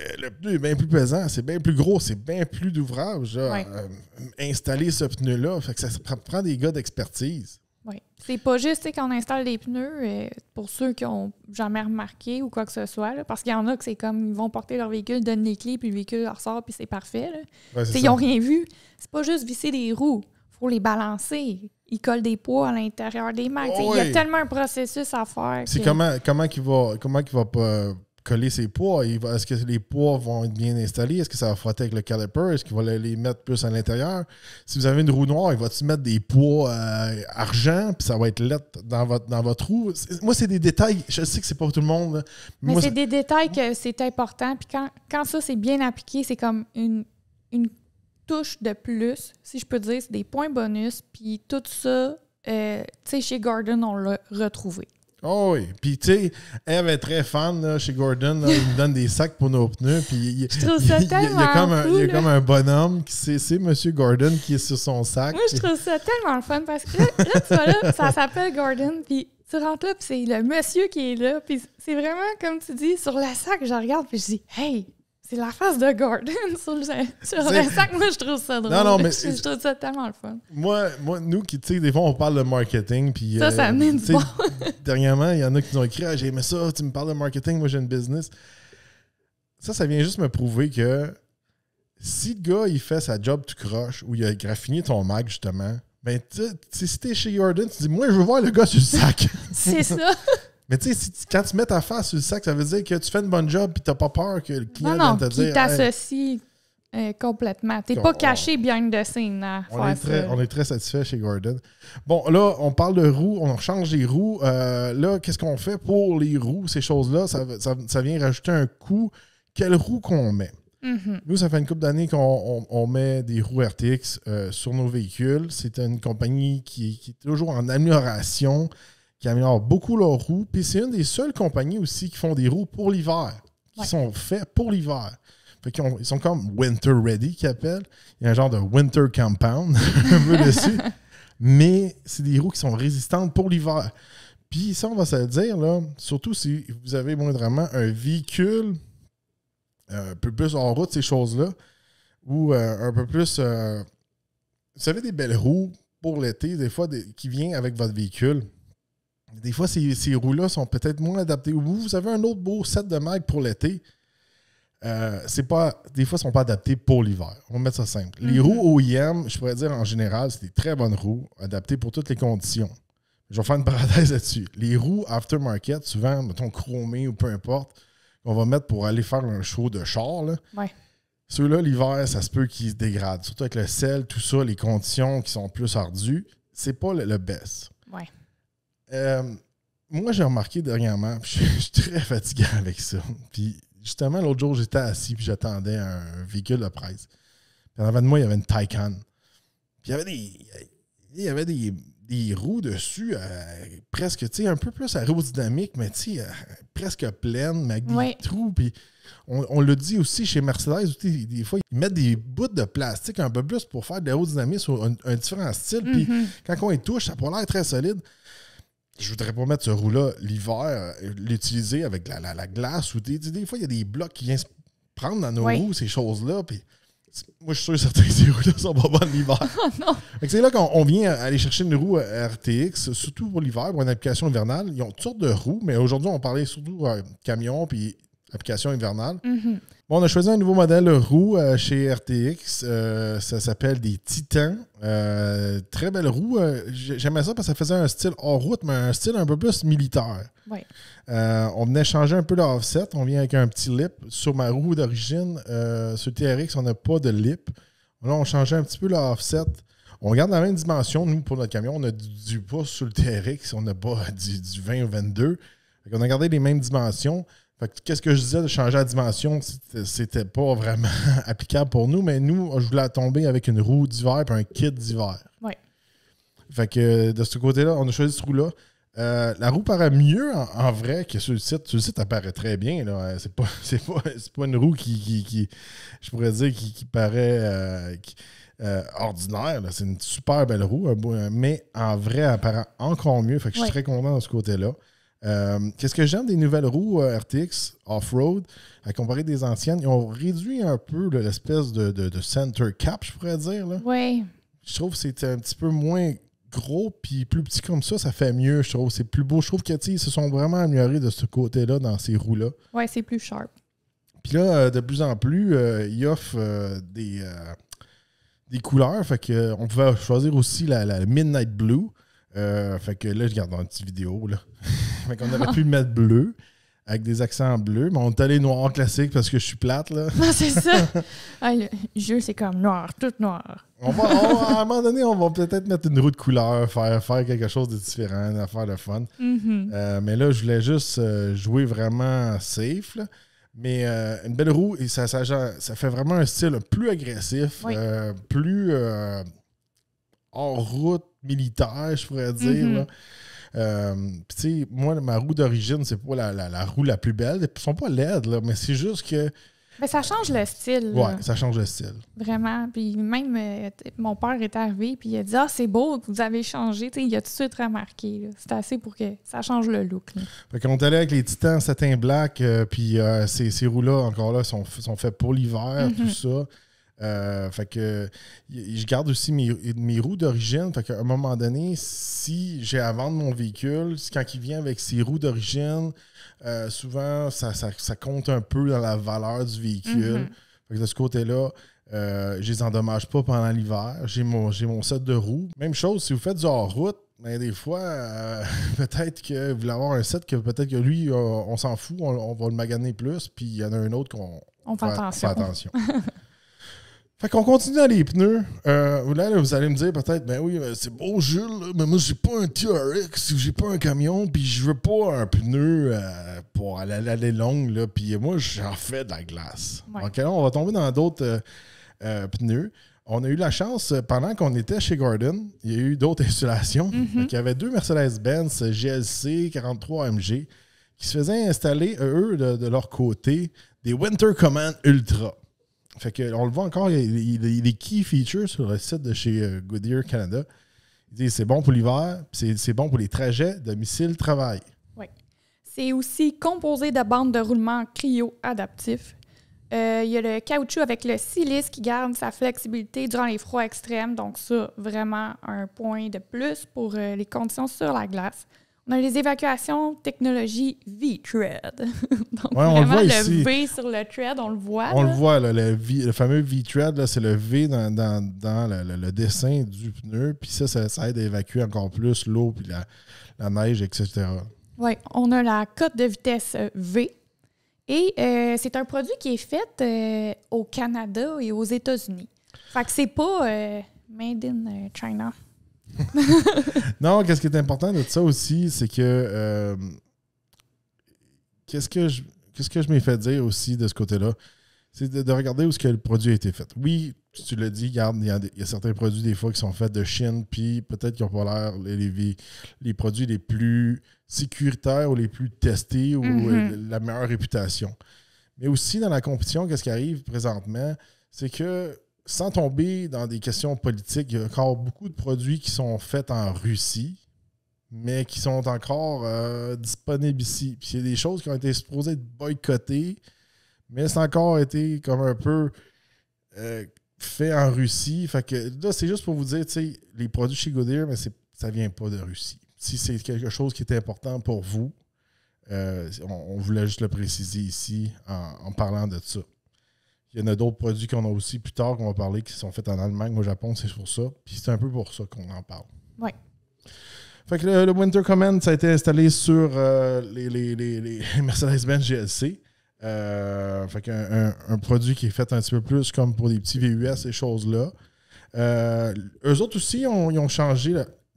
euh, le pneu est bien plus pesant, c'est bien plus gros, c'est bien plus d'ouvrage. Ouais. Euh, installer ce pneu-là, ça prend des gars d'expertise. C'est pas juste qu'on installe des pneus, euh, pour ceux qui n'ont jamais remarqué ou quoi que ce soit, parce qu'il y en a que c'est comme ils vont porter leur véhicule, donnent les clés, puis le véhicule ressort, puis c'est parfait. Là. ils n'ont rien vu. C'est pas juste visser des roues, faut les balancer. Ils collent des poids à l'intérieur des mags. Il y a tellement un processus à faire. C'est comment, comment qu'il va, comment qu'il va pas coller ses poids. Est-ce que les poids vont être bien installés? Est-ce que ça va frotter avec le caliper? Est-ce qu'il va les mettre plus à l'intérieur? Si vous avez une roue noire, il va-tu mettre des poids euh, argent, puis ça va être lettre dans votre, dans votre roue? Moi, c'est des détails. Je sais que c'est pas pour tout le monde. Mais, c'est des détails que c'est important. Puis quand, ça, c'est bien appliqué, c'est comme une, une touche de plus, si je peux dire. C'est des points bonus. Puis tout ça, euh, tu sais, chez Garden, on l'a retrouvé. Oh oui. Puis, tu sais, Eve est très fan là, chez Gordon. il nous donne des sacs pour nos pneus. Puis, il, je trouve ça il, tellement y a comme un, il y a comme un bonhomme qui c'est, c'est Monsieur Gordon qui est sur son sac. Moi, je trouve ça tellement fun parce que là, tu vois, là, ça s'appelle Gordon. Puis, tu rentres là, puis c'est le monsieur qui est là. Puis, c'est vraiment, comme tu dis, sur la sac, je regarde, puis je dis, hey, c'est la face de Gordon sur le, sac. Moi, je trouve ça drôle. Non, mais je, trouve ça tellement le fun. Moi, moi nous, qui, tu sais, des fois, on parle de marketing. Puis, ça, ça euh, amène du bon. dernièrement, il y en a qui nous ont écrit ah, J'ai ça, tu me parles de marketing, moi, j'ai une business. Ça, ça vient juste me prouver que si le gars, il fait sa job, tu croches, ou il a graffiné ton Mac, justement, ben, tu si t'es chez Jordan, tu dis Moi, je veux voir le gars sur le sac. C'est ça. Mais tu sais, quand tu mets ta face sur le sac, ça veut dire que tu fais une bonne job puis n'as pas peur que le client te t'associe euh, complètement. T'es pas oh. caché bien de scène on, est très, on est très satisfait chez Gordon. Bon, là, on parle de roues, on change les roues. Euh, là, qu'est-ce qu'on fait pour les roues, ces choses-là? Ça, vient rajouter un coût. Quelle roue qu'on met? Mhm. Nous, ça fait une couple d'années qu'on on, met des roues RTX euh, sur nos véhicules. C'est une compagnie qui est toujours en amélioration qui améliorent beaucoup leurs roues. Puis c'est une des seules compagnies aussi qui font des roues pour l'hiver, qui sont faites pour l'hiver. Fait ils, sont comme winter ready, qu'ils appellent. Il y a un genre de winter compound un peu dessus. Mais c'est des roues qui sont résistantes pour l'hiver. Puis ça, on va se dire, là, surtout si vous avez moindrement un véhicule euh, un peu plus en route, ces choses-là, ou euh, un peu plus. Euh, vous savez, des belles roues pour l'été, des fois, qui viennent avec votre véhicule. Des fois, ces, roues-là sont peut-être moins adaptées. vous avez un autre beau set de mag pour l'été. Euh, pas, des fois, ne sont pas adaptés pour l'hiver. On va mettre ça simple. Les mhm. roues OEM, je pourrais dire en général, c'est des très bonnes roues adaptées pour toutes les conditions. Je vais faire une parenthèse là-dessus. Les roues aftermarket, souvent, mettons chromées ou peu importe, qu'on va mettre pour aller faire un show de char, là. Ceux-là, l'hiver, ça se peut qu'ils se dégradent. Surtout avec le sel, tout ça, les conditions qui sont plus ardues, c'est pas le, best. Ouais. Euh, moi, j'ai remarqué dernièrement, je, suis très fatigué avec ça. Puis justement, l'autre jour, j'étais assis puis j'attendais un véhicule de presse. Puis en avant de moi, il y avait une Taycan. Puis il y avait des, il y avait des, roues dessus, euh, presque, tu sais, un peu plus aérodynamique, mais tu sais, euh, presque pleine, mais avec des trous. Puis on, le dit aussi chez Mercedes, des fois, ils mettent des bouts de plastique un peu plus pour faire de l'aérodynamique sur un, différent style. Puis mhm. quand on les touche, ça n'a l'air très solide je voudrais pas mettre ce rouleau là l'hiver, euh, l'utiliser avec la, la, glace ou des, des fois, il y a des blocs qui viennent se prendre dans nos roues, ces choses-là. moi, je suis sûr certains que ces roues-là sont pas bonnes l'hiver. Oh, c'est là qu'on vient aller chercher une roue euh, RTX, surtout pour l'hiver, pour une application hivernale. Ils ont toutes sortes de roues, mais aujourd'hui, on parlait surtout euh, camion puis application hivernale. Mhm. Bon, on a choisi un nouveau modèle roue euh, chez RTX. Euh, ça s'appelle des Titans. Euh, très belle roue. J'aimais ça parce que ça faisait un style hors route, mais un style un peu plus militaire. on venait changer un peu le On vient avec un petit lip. Sur ma roue d'origine, sur TRX, on n'a pas de lip. Là, on changeait un petit peu le On regarde la même dimension, nous, pour notre camion. On a du, du sur le TRX. On n'a pas du 20 ou 22. on a gardé les mêmes dimensions qu'est-ce que je disais de changer la dimension, c'était pas vraiment applicable pour nous, mais nous, je voulais tomber avec une roue d'hiver et un kit d'hiver. Oui. Fait que de ce côté-là, on a choisi ce roue-là. Euh, la roue paraît mieux en, vrai que sur le site. Ce site, apparaît très bien. Euh, c'est pas, pas, pas, une roue qui, je pourrais dire, qui, paraît euh, ordinaire. C'est une super belle roue, mais en vrai, elle paraît encore mieux. Fait que je suis très content de ce côté-là. Euh, qu'est-ce que j'aime des nouvelles roues euh, RTX off-road, à comparer des anciennes, ils ont réduit un peu l'espèce de, center cap, je pourrais dire. Oui. Je trouve que c'est un petit peu moins gros puis plus petit comme ça, ça fait mieux, je trouve. C'est plus beau. Je trouve qu'ils se sont vraiment améliorés de ce côté-là dans ces roues-là. Oui, c'est plus sharp. Puis là, euh, de plus en plus, ils offrent des, couleurs. Fait on pouvait choisir aussi la Midnight Blue. Euh, fait que là, je garde une petite vidéo. Là. fait qu'on aurait pu mettre bleu avec des accents bleus, mais on est allé noir classique parce que je suis plate. Là. Non, c'est ça. Ah, le jeu, c'est comme noir, tout noir. On va, à un moment donné, on va peut-être mettre une roue de couleur, faire, quelque chose de différent, faire le fun. Mm-hmm. Euh, mais là, je voulais juste euh, jouer vraiment safe. Mais une belle roue, et ça, ça, fait vraiment un style plus agressif, plus hors route, militaire, je pourrais dire. Mhm. Euh, tu sais, moi, ma roue d'origine, c'est pas la, roue la plus belle. elles sont pas laides, mais c'est juste que. Mais ça change le style. Oui, ça change le style. Vraiment. Puis même, euh, mon père est arrivé, puis il a dit Ah, c'est beau, vous avez changé. il a tout de suite remarqué. C'est assez pour que ça change le look. Quand on est allé avec les titans satin black, euh, puis ces, roues-là, encore là, sont, sont pour l'hiver, mhm. tout ça. Euh, fait que je garde aussi mes, mes roues d'origine. Fait qu'à un moment donné, si j'ai à vendre mon véhicule, quand il vient avec ses roues d'origine, euh, souvent ça, compte un peu dans la valeur du véhicule. Mhm. de ce côté-là, euh, je les endommage pas pendant l'hiver. J'ai mon, mon set de roues. Même chose, si vous faites du hors-route, mais des fois, euh, peut-être que vous voulez avoir un set que peut-être que lui, on s'en fout, on, va le maganer plus, puis il y en a un autre qu'on Fait attention. Fait qu'on continue dans les pneus. Euh, là, vous allez me dire peut-être, ben oui, euh, c'est beau, Jules, mais moi, j'ai pas un TRX, j'ai pas un camion, puis je veux pas un pneu euh, pour aller à longue, là, puis moi, j'en fais de la glace. Donc là, on va tomber dans d'autres pneus. On a eu la chance, pendant qu'on était chez Gordon, il y a eu d'autres installations. Mhm. qui y avait deux Mercedes-Benz GLC 43 AMG qui se faisaient installer, eux, de leur côté, des Winter Command Ultra que, on le voit encore, il les key features sur le site de chez euh, Goodyear Canada. c'est bon pour l'hiver, c'est bon pour les trajets domicile-travail. Oui. C'est aussi composé de bandes de roulement cryo adaptif. Euh, il y a le caoutchouc avec le silice qui garde sa flexibilité durant les froids extrêmes. Donc, ça, vraiment un point de plus pour euh, les conditions sur la glace. On ben, a les évacuations technologie v tread on vraiment, le, voit le V sur le tread, on le voit. On le voit, là, le, fameux v tread c'est le V dans, le, dessin du pneu. Puis ça, ça, aide à évacuer encore plus l'eau, puis la, neige, etc. Oui, on a la cote de vitesse V. Et euh, c'est un produit qui est fait euh, au Canada et aux États-Unis. Fait que c'est pas euh, made in China. non, qu'est-ce qui est important de ça aussi, c'est que euh, qu'est-ce que je quest que je m'ai fait dire aussi de ce côté-là, c'est de, regarder où ce que le produit a été fait. Oui, tu l'as dit, il y, a certains produits des fois qui sont faits de Chine, puis peut-être qu'ils n'ont pas l'air les, produits les plus sécuritaires ou les plus testés ou euh, mm-hmm. la meilleure réputation. Mais aussi dans la compétition, qu'est-ce qui arrive présentement, c'est que sans tomber dans des questions politiques, il y a encore beaucoup de produits qui sont faits en Russie, mais qui sont encore euh, disponibles ici. Puis il y a des choses qui ont été supposées être boycottées, mais c'est encore été comme un peu euh, fait en Russie. Fait que là, c'est juste pour vous dire, tu sais, les produits chez Goodyear, mais ça vient pas de Russie. Si c'est quelque chose qui est important pour vous, euh, on, voulait juste le préciser ici en, en parlant de ça. Il y en a d'autres produits qu'on a aussi plus tard qu'on va parler qui sont faits en Allemagne ou au Japon, c'est pour ça. Puis c'est un peu pour ça qu'on en parle. Oui. Fait que le, Winter Command, ça a été installé sur euh, les, les, les, Mercedes-Benz GLC. Euh, fait qu'un un, produit qui est fait un petit peu plus comme pour des petits VUS, ces choses-là. Euh, eux autres aussi, ils ont changé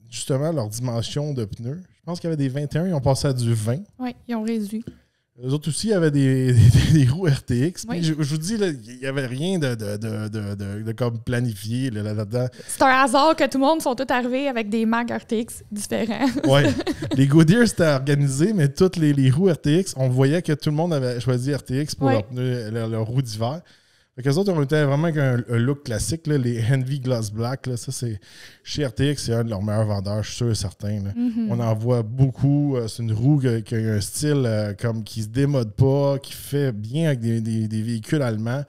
justement leur dimension de pneus. Je pense qu'il y avait des 21, ils ont passé à du 20. Oui, ils ont réduit. Les autres aussi avaient des, roues RTX. Je, vous dis, il n'y avait rien de, comme planifié là-dedans. Là, c'est un hasard que tout le monde soit tous arrivés avec des mags RTX différents. oui. les Goodyear, c'était organisé, mais toutes les, roues RTX, on voyait que tout le monde avait choisi RTX pour leur, leur roue d'hiver. Fait autres, ont était vraiment avec un, look classique, les Envy Gloss Black. Là, ça, c'est chez RTX, c'est un de leurs meilleurs vendeurs, je suis sûr et certain. Mm-hmm. On en voit beaucoup. Euh, c'est une roue qui, a un style euh, comme qui se démode pas, qui fait bien avec des, véhicules allemands.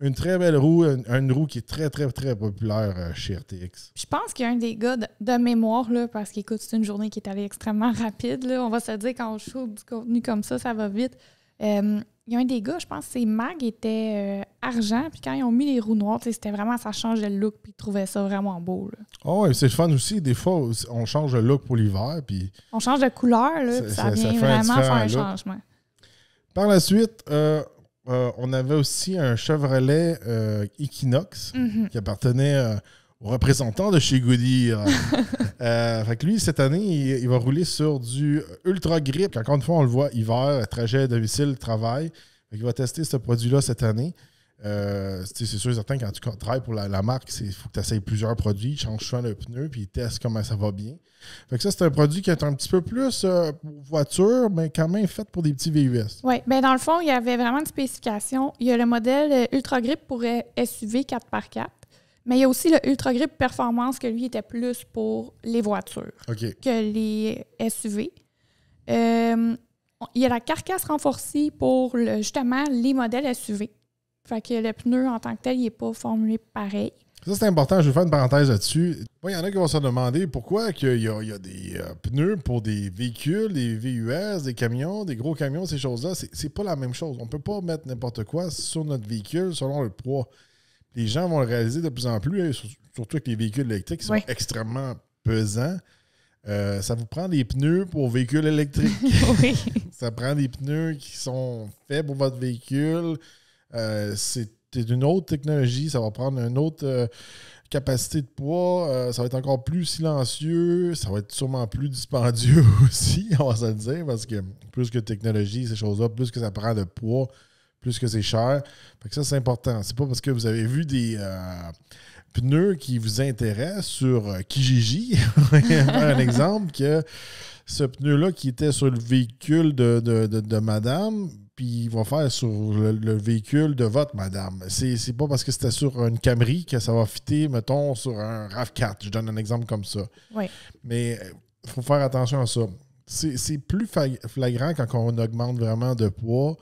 Une très belle roue, une, roue qui est très, très, très populaire euh, chez RTX. Je pense qu'il y a un des gars de, mémoire, là, parce qu'écoute, c'est une journée qui est allée extrêmement rapide. On va se dire, quand on trouve du contenu comme ça, ça va vite il y a un des gars, je pense, c'est Mag, était euh, argent. Puis quand ils ont mis les roues noires, c'était vraiment, ça change le look. Puis ils trouvaient ça vraiment beau. Là. Oh, c'est le fun aussi. Des fois, on change le look pour l'hiver. Puis on change de couleur. Là, puis ça, vient vraiment faire un changement. Par la suite, euh, euh, on avait aussi un Chevrolet Equinox mhm. qui appartenait représentant de chez Goodyear. Euh, fait que lui, cette année, il, va rouler sur du Ultra Grip. Encore une fois, on le voit hiver, trajet domicile, travail. Il va tester ce produit-là cette année. Euh, c'est sûr et certain, quand tu travailles pour la, marque, il faut que tu essayes plusieurs produits, change souvent le pneu, puis teste comment ça va bien. Fait que ça, c'est un produit qui est un petit peu plus euh, voiture, mais quand même fait pour des petits VUS. Oui, mais ben, dans le fond, il y avait vraiment une spécification. Il y a le modèle Ultra Grip pour SUV 4x4. Mais il y a aussi le Ultra Grip Performance que lui était plus pour les voitures que les SUV. Euh, il y a la carcasse renforcée pour justement les modèles SUV. Fait que le pneu en tant que tel, il n'est pas formulé pareil. Ça, c'est important. Je vais faire une parenthèse là-dessus. Il y en a qui vont se demander pourquoi il y, a, des euh, pneus pour des véhicules, des VUS, des camions, des gros camions, ces choses-là. C'est, c'est pas la même chose. On ne peut pas mettre n'importe quoi sur notre véhicule selon le poids les gens vont le réaliser de plus en plus, hein, surtout avec les véhicules électriques qui sont extrêmement pesants. Euh, ça vous prend des pneus pour véhicules électriques. Ça prend des pneus qui sont faits pour votre véhicule. Euh, c'est une autre technologie. Ça va prendre une autre euh, capacité de poids. ça va être encore plus silencieux. Ça va être sûrement plus dispendieux aussi, on va se le dire, parce que plus que technologie, ces choses-là, plus que ça prend de poids, plus que c'est cher. Fait que ça, c'est important. C'est pas parce que vous avez vu des euh, pneus qui vous intéressent sur euh, Kijiji, un exemple, que ce pneu-là qui était sur le véhicule de, madame, puis il va faire sur le, véhicule de votre madame. C'est pas parce que c'était sur une Camry que ça va fitter, mettons, sur un RAV4. Je donne un exemple comme ça. Oui. Mais il euh, faut faire attention à ça. C'est plus flagrant quand on augmente vraiment de poids.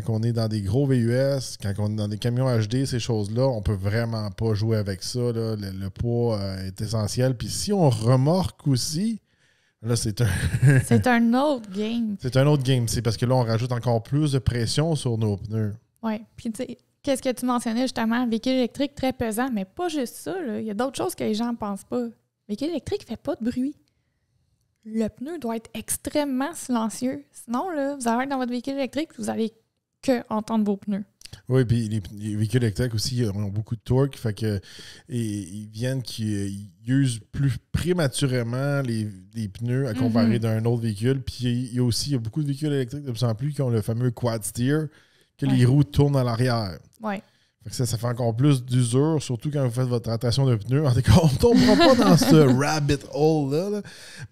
Quand on est dans des gros VUS, quand on est dans des camions HD, ces choses-là, on peut vraiment pas jouer avec ça. Le, poids euh, est essentiel. Puis si on remorque aussi, Là, c'est un. c'est un autre game. C'est un autre game. C'est parce que là, on rajoute encore plus de pression sur nos pneus. Oui. Puis, tu sais, qu'est-ce que tu mentionnais justement? Véhicule électrique très pesant, mais pas juste ça. Il y a d'autres choses que les gens ne pensent pas. Véhicule électrique ne fait pas de bruit. Le pneu doit être extrêmement silencieux. Sinon, là, vous allez dans votre véhicule électrique, vous allez que entendre vos pneus. Oui, puis les, véhicules électriques aussi ont beaucoup de torque, fait que ils viennent qui usent plus prématurément les, pneus à comparer mhm. d'un autre véhicule. Puis il y a aussi beaucoup de véhicules électriques de plus en plus qui ont le fameux quad steer, que les roues tournent à l'arrière. Oui ça, fait encore plus d'usure, surtout quand vous faites votre rotation de pneus. En tout cas, on ne tombera pas dans ce rabbit hole-là.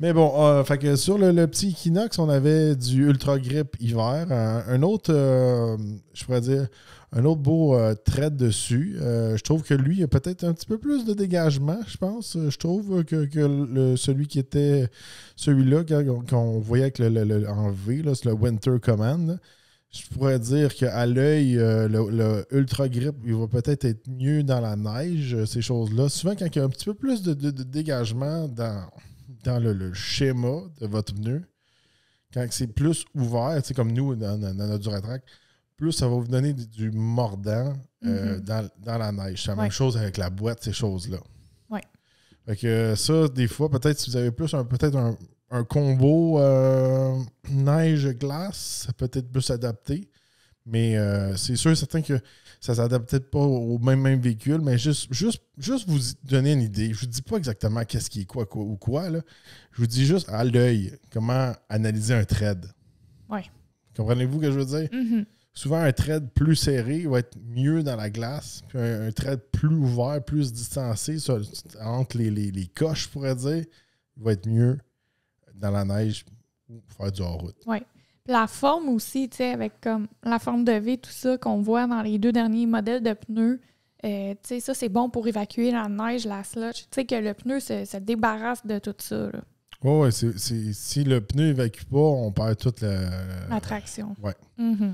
Mais bon, euh, que sur le, petit Equinox, on avait du Ultra Grip hiver. Euh, un, autre, euh, je pourrais dire, un autre beau trait dessus. je trouve que lui, il a peut-être un petit peu plus de dégagement, je pense. Je trouve que, celui qui était celui-là, qu'on voyait avec le, en V, c'est le Winter Command je pourrais dire qu'à l'œil, euh, le, ultra grip, il va peut-être être mieux dans la neige, euh, ces choses-là. Souvent, quand il y a un petit peu plus de, dégagement dans, dans le, schéma de votre pneu, quand c'est plus ouvert, comme nous dans, notre dans notre plus ça va vous donner du, mordant euh, mm-hmm. dans, la neige. C'est la même chose avec la boîte, ces choses-là. Oui. Fait que ça, des fois, peut-être si vous avez plus un peut-être un un combo euh, neige-glace, ça peut-être plus adapté. Mais euh, c'est sûr et certain que ça ne s'adapte peut-être pas au même, même véhicule, mais juste, juste, juste vous donner une idée. Je ne vous dis pas exactement qu'est-ce qui est quoi, ou quoi. Je vous dis juste à l'œil comment analyser un trade. Oui. Comprenez-vous ce que je veux dire? Mm-hmm. Souvent, un trade plus serré va être mieux dans la glace, puis un, trade plus ouvert, plus distancé entre les, les, les coches, je pourrais dire, va être mieux dans la neige ou faire du hors-route. Oui. La forme aussi, tu sais, avec comme la forme de V, tout ça qu'on voit dans les deux derniers modèles de pneus, euh, tu sais, ça c'est bon pour évacuer la neige, la slush, tu sais, que le pneu se, débarrasse de tout ça. oui, si le pneu évacue pas, on perd toute la. L'attraction. La, mm-hmm.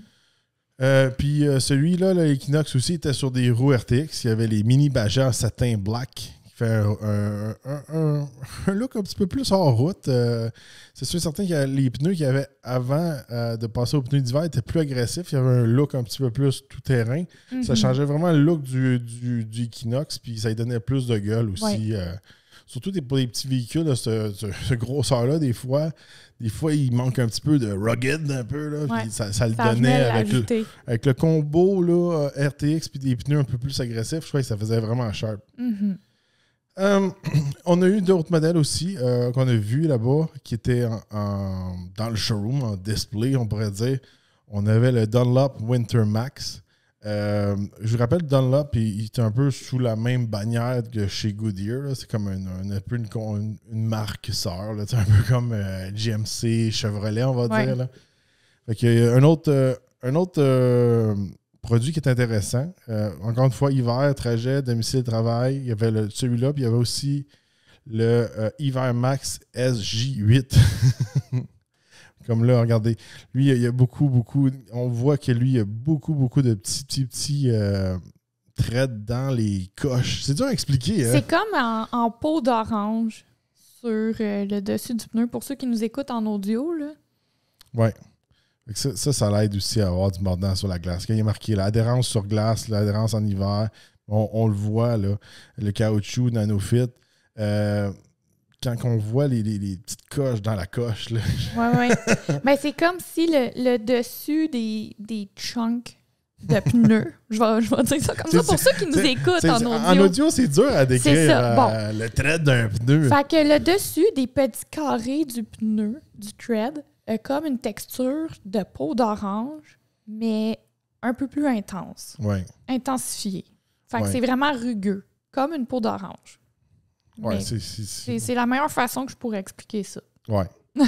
euh, puis euh, celui-là, l'Equinox aussi, était sur des roues RTX. Il y avait les mini en satin black faire un, look un petit peu plus hors route. Euh, c'est sûr certain que les pneus qu'il y avait avant euh, de passer aux pneus d'hiver étaient plus agressifs. Il y avait un look un petit peu plus tout-terrain. Ça mhm. changeait vraiment le look du, Equinox, puis ça lui donnait plus de gueule aussi. Euh, surtout pour des petits véhicules ce, gros ce là des fois, des fois, il manque un petit peu de rugged, un peu. ça, le donnait avec le, combo RTX puis des pneus un peu plus agressifs. Je crois que ça faisait vraiment sharp. Mhm. Euh, on a eu d'autres modèles aussi euh, qu'on a vu là-bas qui étaient dans le showroom, en display, on pourrait dire. On avait le Dunlop Winter Max. Euh, je vous rappelle, Dunlop, il, il, est un peu sous la même bannière que chez Goodyear. C'est comme une, un une, marque sœur, C'est un peu comme GMC, Chevrolet, on va dire. un autre, un autre produit qui est intéressant. Euh, encore une fois, hiver, trajet, domicile, travail. Il y avait celui-là, puis il y avait aussi le euh, Hiver Max SJ8. Comme là, regardez. Lui, il y a beaucoup, beaucoup. On voit que lui, il y a beaucoup, beaucoup de petits, petits, petits. Euh, traits dans les coches. C'est dur à expliquer. Hein. C'est comme en, en peau d'orange sur le dessus du pneu pour ceux qui nous écoutent en audio. Là. Ouais. Ça, ça, l'aide aussi à avoir du mordant sur la glace. Quand il est marqué l'adhérence sur glace, l'adhérence en hiver, on, le voit, là, le caoutchouc, nanofit. Euh, quand on voit les, les, petites coches dans la coche. Oui, oui. Ouais. Ben, c'est comme si le, le dessus des, des chunks de pneus. Je vais, je vais, dire ça comme ça pour ceux qui nous écoutent en audio. En audio, c'est dur à décrire euh, le thread d'un pneu. Fait que le dessus des petits carrés du pneu, du thread, comme une texture de peau d'orange, mais un peu plus intense, intensifié intensifiée. Fait que c'est vraiment rugueux, comme une peau d'orange. c'est la meilleure façon que je pourrais expliquer ça. Ouais.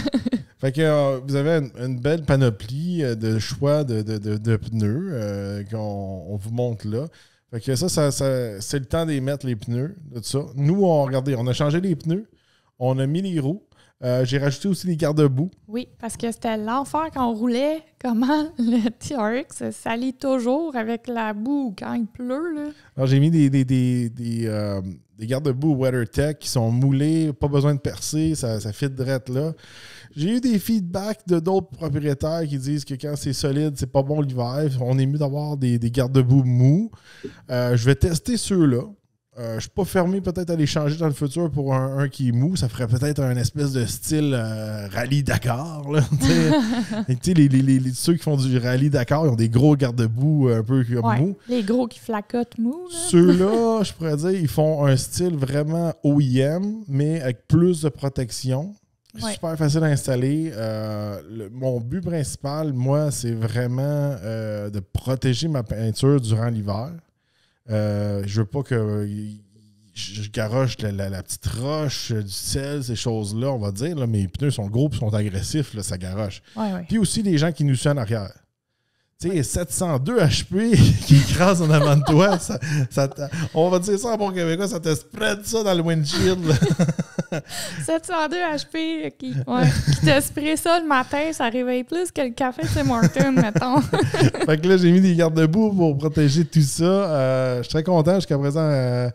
fait que euh, vous avez une, belle panoplie euh, de choix de, pneus euh, qu'on vous montre là. Fait que ça, c'est le temps d'y mettre les pneus, Nous, on regardez, on a changé les pneus, on a mis les roues, euh, j'ai rajouté aussi des garde-boue. Oui, parce que c'était l'enfer quand on roulait. Comment le TRX salit toujours avec la boue quand il pleut. Là. Alors, j'ai mis des, des, des, des, euh, garde-boue WeatherTech qui sont moulés, pas besoin de percer, ça, ça fit direct là. J'ai eu des feedbacks de d'autres propriétaires qui disent que quand c'est solide, c'est pas bon l'hiver. On est mieux d'avoir des, garde-boue mous. Euh, je vais tester ceux-là. Euh, je suis pas fermé peut-être à les changer dans le futur pour un, qui est mou. Ça ferait peut-être un espèce de style euh, rallye d'accord. Là, sais, les, ceux qui font du rallye d'accord, ils ont des gros garde-boue euh, un peu comme mou. Les gros qui flacotent mou. Ceux-là, je pourrais dire, ils font un style vraiment OEM, mais avec plus de protection. Super facile à installer. Euh, mon but principal, moi, c'est vraiment de protéger ma peinture durant l'hiver. Euh, je veux pas que je garoche la, petite roche, du sel, ces choses-là, on va dire. Là, mes pneus sont gros et sont agressifs, ça garoche. Puis aussi les gens qui nous suivent arrière tu sais, 702 HP qui écrase en avant de toi, ça, ça on va dire ça en bon québécois, ça te spread ça dans le windshield. 702 HP qui, ouais, qui te spray ça le matin, ça réveille plus que le café de Morton, mettons. fait que là, j'ai mis des garde-boue pour protéger tout ça. Euh, je suis très content jusqu'à présent. Euh,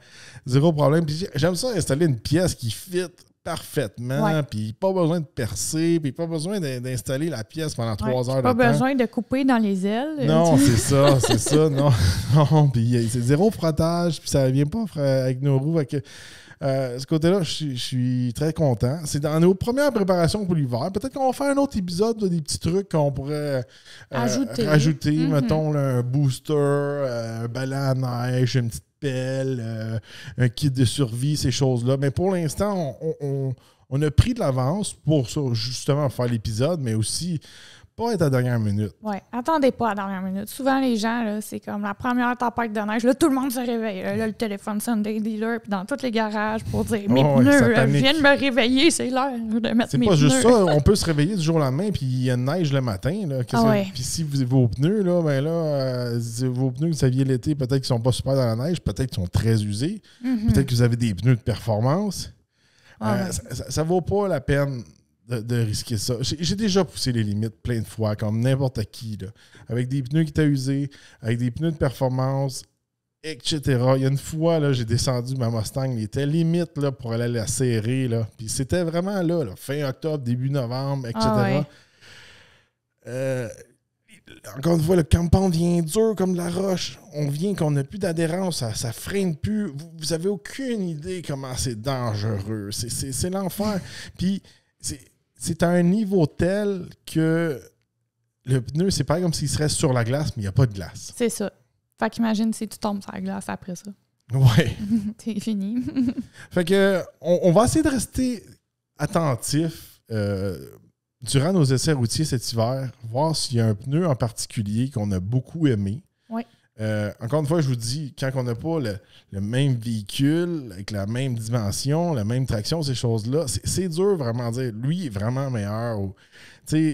zéro problème. j'aime ça installer une pièce qui fit parfaitement, puis pas besoin de percer, puis pas besoin d'installer la pièce pendant trois heures de Pas besoin de couper dans les ailes. Euh, non, c'est ça, c'est ça, non. puis c'est zéro frottage, puis ça vient pas avec nos roues. Euh, ce côté-là, je suis très content. C'est dans nos premières préparations pour l'hiver. Peut-être qu'on va faire un autre épisode de des petits trucs qu'on pourrait euh, ajouter. rajouter. Mm-hmm. Mettons un booster, un balai à neige, une petite euh, un kit de survie, ces choses-là. Mais pour l'instant, on, a pris de l'avance pour justement faire l'épisode, mais aussi pas être à dernière minute. Oui, attendez pas à la dernière minute. Souvent, les gens, c'est comme la première tempête de neige. Là, tout le monde se réveille. Là, le téléphone sonne des puis dans tous les garages pour dire Mes pneus, euh, viennent me réveiller, c'est l'heure de mettre mes pneus. C'est pas juste ça. On peut se réveiller du jour au lendemain, puis il y a une neige le matin. Ah puis si vous, vos pneus, là, ben là, euh, vos pneus vous saviez l'été, peut-être qu'ils sont pas super dans la neige, peut-être qu'ils sont très usés, mhm. peut-être que vous avez des pneus de performance. Ah euh, ça, ne vaut pas la peine de, risquer ça. J'ai déjà poussé les limites plein de fois, comme n'importe qui, avec des pneus qui étaient usés, avec des pneus de performance, etc. Il y a une fois, j'ai descendu ma Mustang, il était limite là, pour aller la serrer. Là. Puis c'était vraiment là, fin octobre, début novembre, etc. Ah euh, encore une fois, le campon vient dur comme la roche. On vient qu'on n'a plus d'adhérence, ça, freine plus. Vous n'avez aucune idée comment c'est dangereux. C'est l'enfer. Puis c'est c'est à un niveau tel que le pneu, c'est pas comme s'il serait sur la glace, mais il n'y a pas de glace. C'est ça. Fait qu'imagine si tu tombes sur la glace après ça. Ouais. c'est fini. fait que on, va essayer de rester attentif euh, durant nos essais routiers cet hiver, voir s'il y a un pneu en particulier qu'on a beaucoup aimé. Euh, encore une fois, je vous dis, quand on n'a pas le, même véhicule, avec la même dimension, la même traction, ces choses-là, c'est dur vraiment de dire lui est vraiment meilleur ou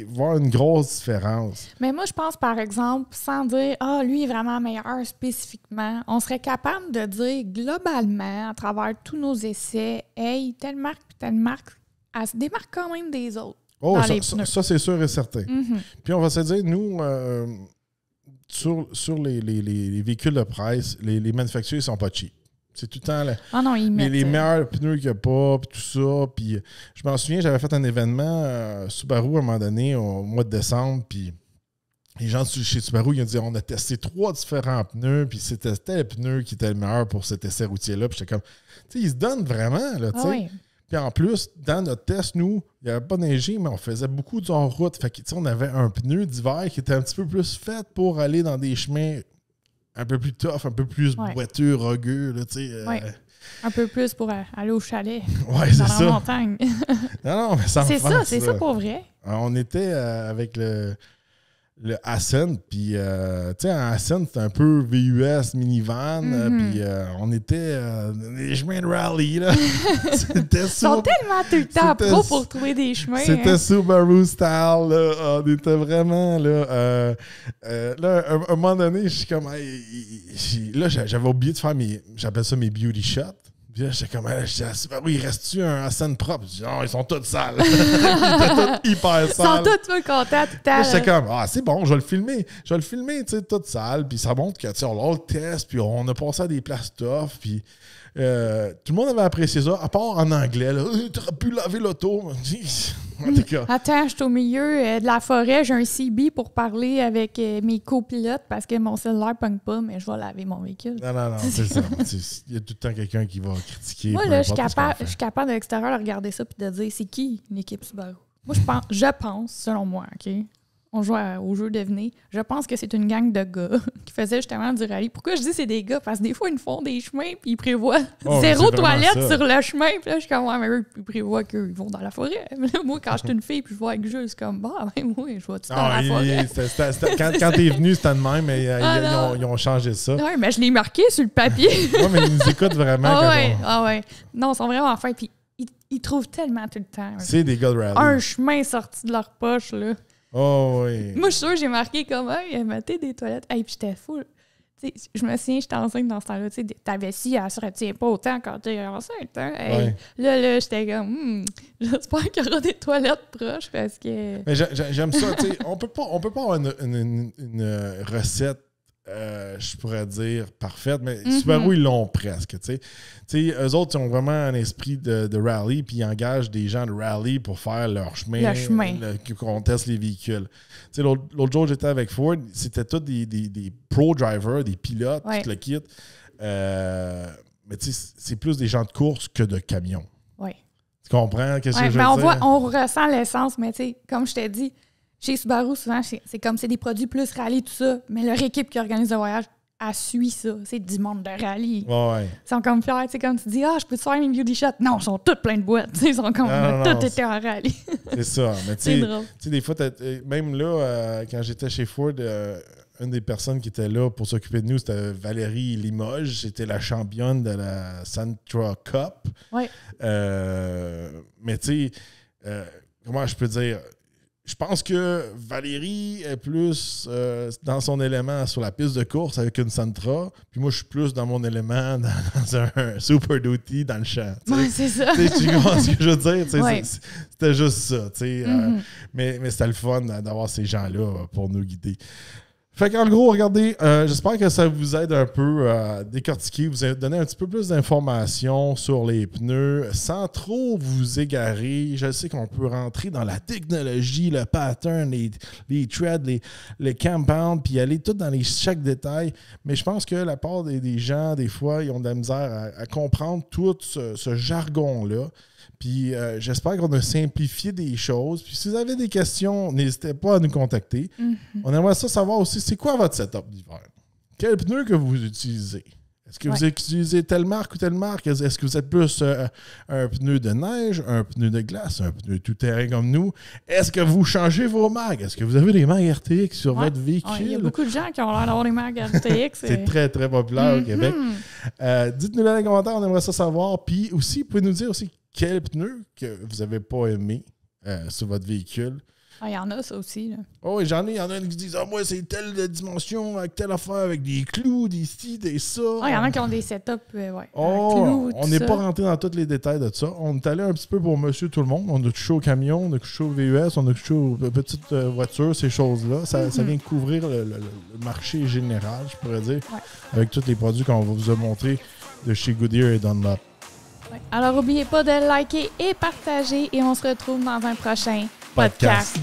voir une grosse différence. Mais moi, je pense, par exemple, sans dire Ah, lui est vraiment meilleur spécifiquement, on serait capable de dire globalement, à travers tous nos essais, Hey, telle marque telle marque, elle se démarque quand même des autres. Oh, ça, c'est sûr et certain. Mm-hmm. Puis on va se dire, nous, euh, sur, les, véhicules de presse, les, les manufacturiers sont pas cheap. C'est tout le temps ah les, euh, meilleurs pneus qu'il n'y a pas, puis tout ça. Puis euh, je m'en souviens, j'avais fait un événement euh, Subaru à un moment donné, au mois de décembre, puis les gens chez Subaru, ils ont dit on a testé trois différents pneus, puis c'était tel pneu qui était le meilleur pour cet essai routier-là. Puis j'étais comme, tu ils se donnent vraiment, là, tu ah puis en plus, dans notre test, nous, il n'y avait pas neigé, mais on faisait beaucoup de route Fait que, on avait un pneu d'hiver qui était un petit peu plus fait pour aller dans des chemins un peu plus tough, un peu plus boiteux, rugueux, là, tu euh, Un peu plus pour euh, aller au chalet. Ouais, c'est ça. montagne. non, non, mais C'est ça, c'est ça pour vrai. on était euh, avec le le Ascent, puis euh, tu sais, Ascent, c'est un peu VUS, minivan, euh, mhm. puis euh, on était des chemins de rallye, là. c'était Ils sont tellement tout le temps pro pour trouver des chemins. C'était hein. Subaru style, ah, On était vraiment, là. là, un, un, moment donné, je suis comme, là, j'avais oublié de faire mes, j'appelle ça mes beauty shots. Puis là, j'étais comme, ah, oui ah, il reste-tu un scène propre? Je ah, ils sont tous sales. ils étaient tous hyper sales. Ils sont tous contentes contents tout à J'étais comme, ah, c'est bon, je vais le filmer. Je vais le filmer, tu sais, toutes sales. Puis ça montre que, tu sais, on le test, puis on a passé à des places tough. Puis euh, tout le monde avait apprécié ça, à part en anglais. Euh, tu aurais pu laver l'auto. Attends, je suis au milieu euh, de la forêt, j'ai un CB pour parler avec euh, mes copilotes parce que mon cellulaire pogne pas, mais je vais laver mon véhicule. Non, non, non, c'est ça. Il y a tout le temps quelqu'un qui va critiquer. Moi, là, je suis capable, capable de l'extérieur de regarder ça et de dire c'est qui une équipe Subaru? Moi, je pense, je pense, selon moi, OK? on joue au jeu deviné. Je pense que c'est une gang de gars qui faisait justement du rallye. Pourquoi je dis c'est des gars? Parce que des fois, ils font des chemins puis ils prévoient oh, zéro toilette sur le chemin. Puis là, je suis comme, ouais, mais eux, ils prévoient qu'ils vont dans la forêt. moi, quand je suis une fille puis je vois avec juste comme, bah, ben, moi, je vois tout dans ah, la forêt. quand, t'es venu, c'était de même, mais euh, ah, ils, ont, changé ça. Oui, mais je l'ai marqué sur le papier. oui, mais ils nous écoutent vraiment. Ah, ouais, ah ouais. Non, ils sont vraiment en fait. Puis ils, ils, trouvent tellement tout le temps. C'est des gars de rallye. Un chemin sorti de leur poche, là. Oh oui. Moi, je suis sûre, j'ai marqué comme, hey, elle m'a des toilettes. Et hey, puis j'étais fou. Je me souviens, j'étais enceinte dans ce temps-là. Ta vessie, elle se retient pas autant quand t'es enceinte. Hein? Là, là, j'étais comme, hmm, j'espère qu'il y aura des toilettes proches parce que. Mais j'aime ça. on peut pas, on peut pas avoir une, une euh, recette euh, je pourrais dire parfaite, mais mm Subaru, ils l'ont presque. eux autres, ils ont vraiment un esprit de, rallye, puis ils engagent des gens de rallye pour faire leur chemin, chemin. qu'on teste les véhicules. L'autre jour, j'étais avec Ford, c'était tous des, pro-drivers, des pilotes, tout le kit. Euh, mais c'est plus des gens de course que de camions. Tu comprends? quest que je veux on Voit, on ressent l'essence, mais comme je t'ai dit, chez Subaru, souvent, c'est comme c'est des produits plus rallye, tout ça. Mais leur équipe qui organise le voyage, elle suit ça. C'est du monde de rallye. Ouais. Ils sont comme fiers. Comme tu dis, ah, je peux te faire une beauty shot. Non, ils sont tous pleins de boîtes. ils sont comme, tout était en rallye. c'est ça. Mais tu sais, des fois, euh, même là, euh, quand j'étais chez Ford, euh, une des personnes qui était là pour s'occuper de nous, c'était Valérie Limoges. C'était la championne de la Santra Cup. Ouais. mais tu sais, comment je peux dire, je pense que Valérie est plus euh, dans son élément sur la piste de course avec une Santra. Puis moi, je suis plus dans mon élément dans, un Super Duty dans le champ. Ouais, c'est ça. tu comprends ce que je veux dire? C'était juste ça. Euh, mm-hmm. mais mais c'était le fun d'avoir ces gens-là pour nous guider. Fait qu'en gros, regardez, euh, j'espère que ça vous aide un peu à euh, décortiquer, vous donner un petit peu plus d'informations sur les pneus sans trop vous égarer. Je sais qu'on peut rentrer dans la technologie, le pattern, les, les threads, les, les compounds, puis aller tout dans les chaque détail. Mais je pense que la part des, gens, des fois, ils ont de la misère à, comprendre tout ce jargon-là. Puis euh, j'espère qu'on a simplifié des choses. Puis si vous avez des questions, n'hésitez pas à nous contacter. Mhm. On aimerait ça savoir aussi, c'est quoi votre setup d'hiver? Quel pneu que vous utilisez? Est-ce que vous utilisez telle marque ou telle marque? Est-ce que vous êtes plus euh, un pneu de neige, un pneu de glace, un pneu tout-terrain comme nous? Est-ce que vous changez vos marques? Est-ce que vous avez des mags RTX sur votre véhicule? Il y a beaucoup de gens qui ont l'air d'avoir des mags RTX. C'est très, très populaire au mhm. Québec. Euh, Dites-nous dans les commentaires, on aimerait ça savoir. Puis aussi, vous pouvez nous dire aussi quel pneu que vous n'avez pas aimé euh, sur votre véhicule. Ah, il y en a ça aussi. Là. Oh, j'en ai, il y en a qui disent Ah, moi, c'est telle dimension, avec telle affaire, avec des clous, des ci, des ça. Ah, il y en a qui ont des setups, euh, oh, on n'est pas rentré dans tous les détails de ça. On est allé un petit peu pour monsieur tout le monde. On a touché au camion, on a touché au VUS, on a touché aux petites euh, voitures, ces choses-là. Ça, mhm. vient couvrir le, marché général, je pourrais dire, avec tous les produits qu'on vous a montrés de chez Goodyear et Dunlop. Alors, n'oubliez pas de liker et partager et on se retrouve dans un prochain podcast.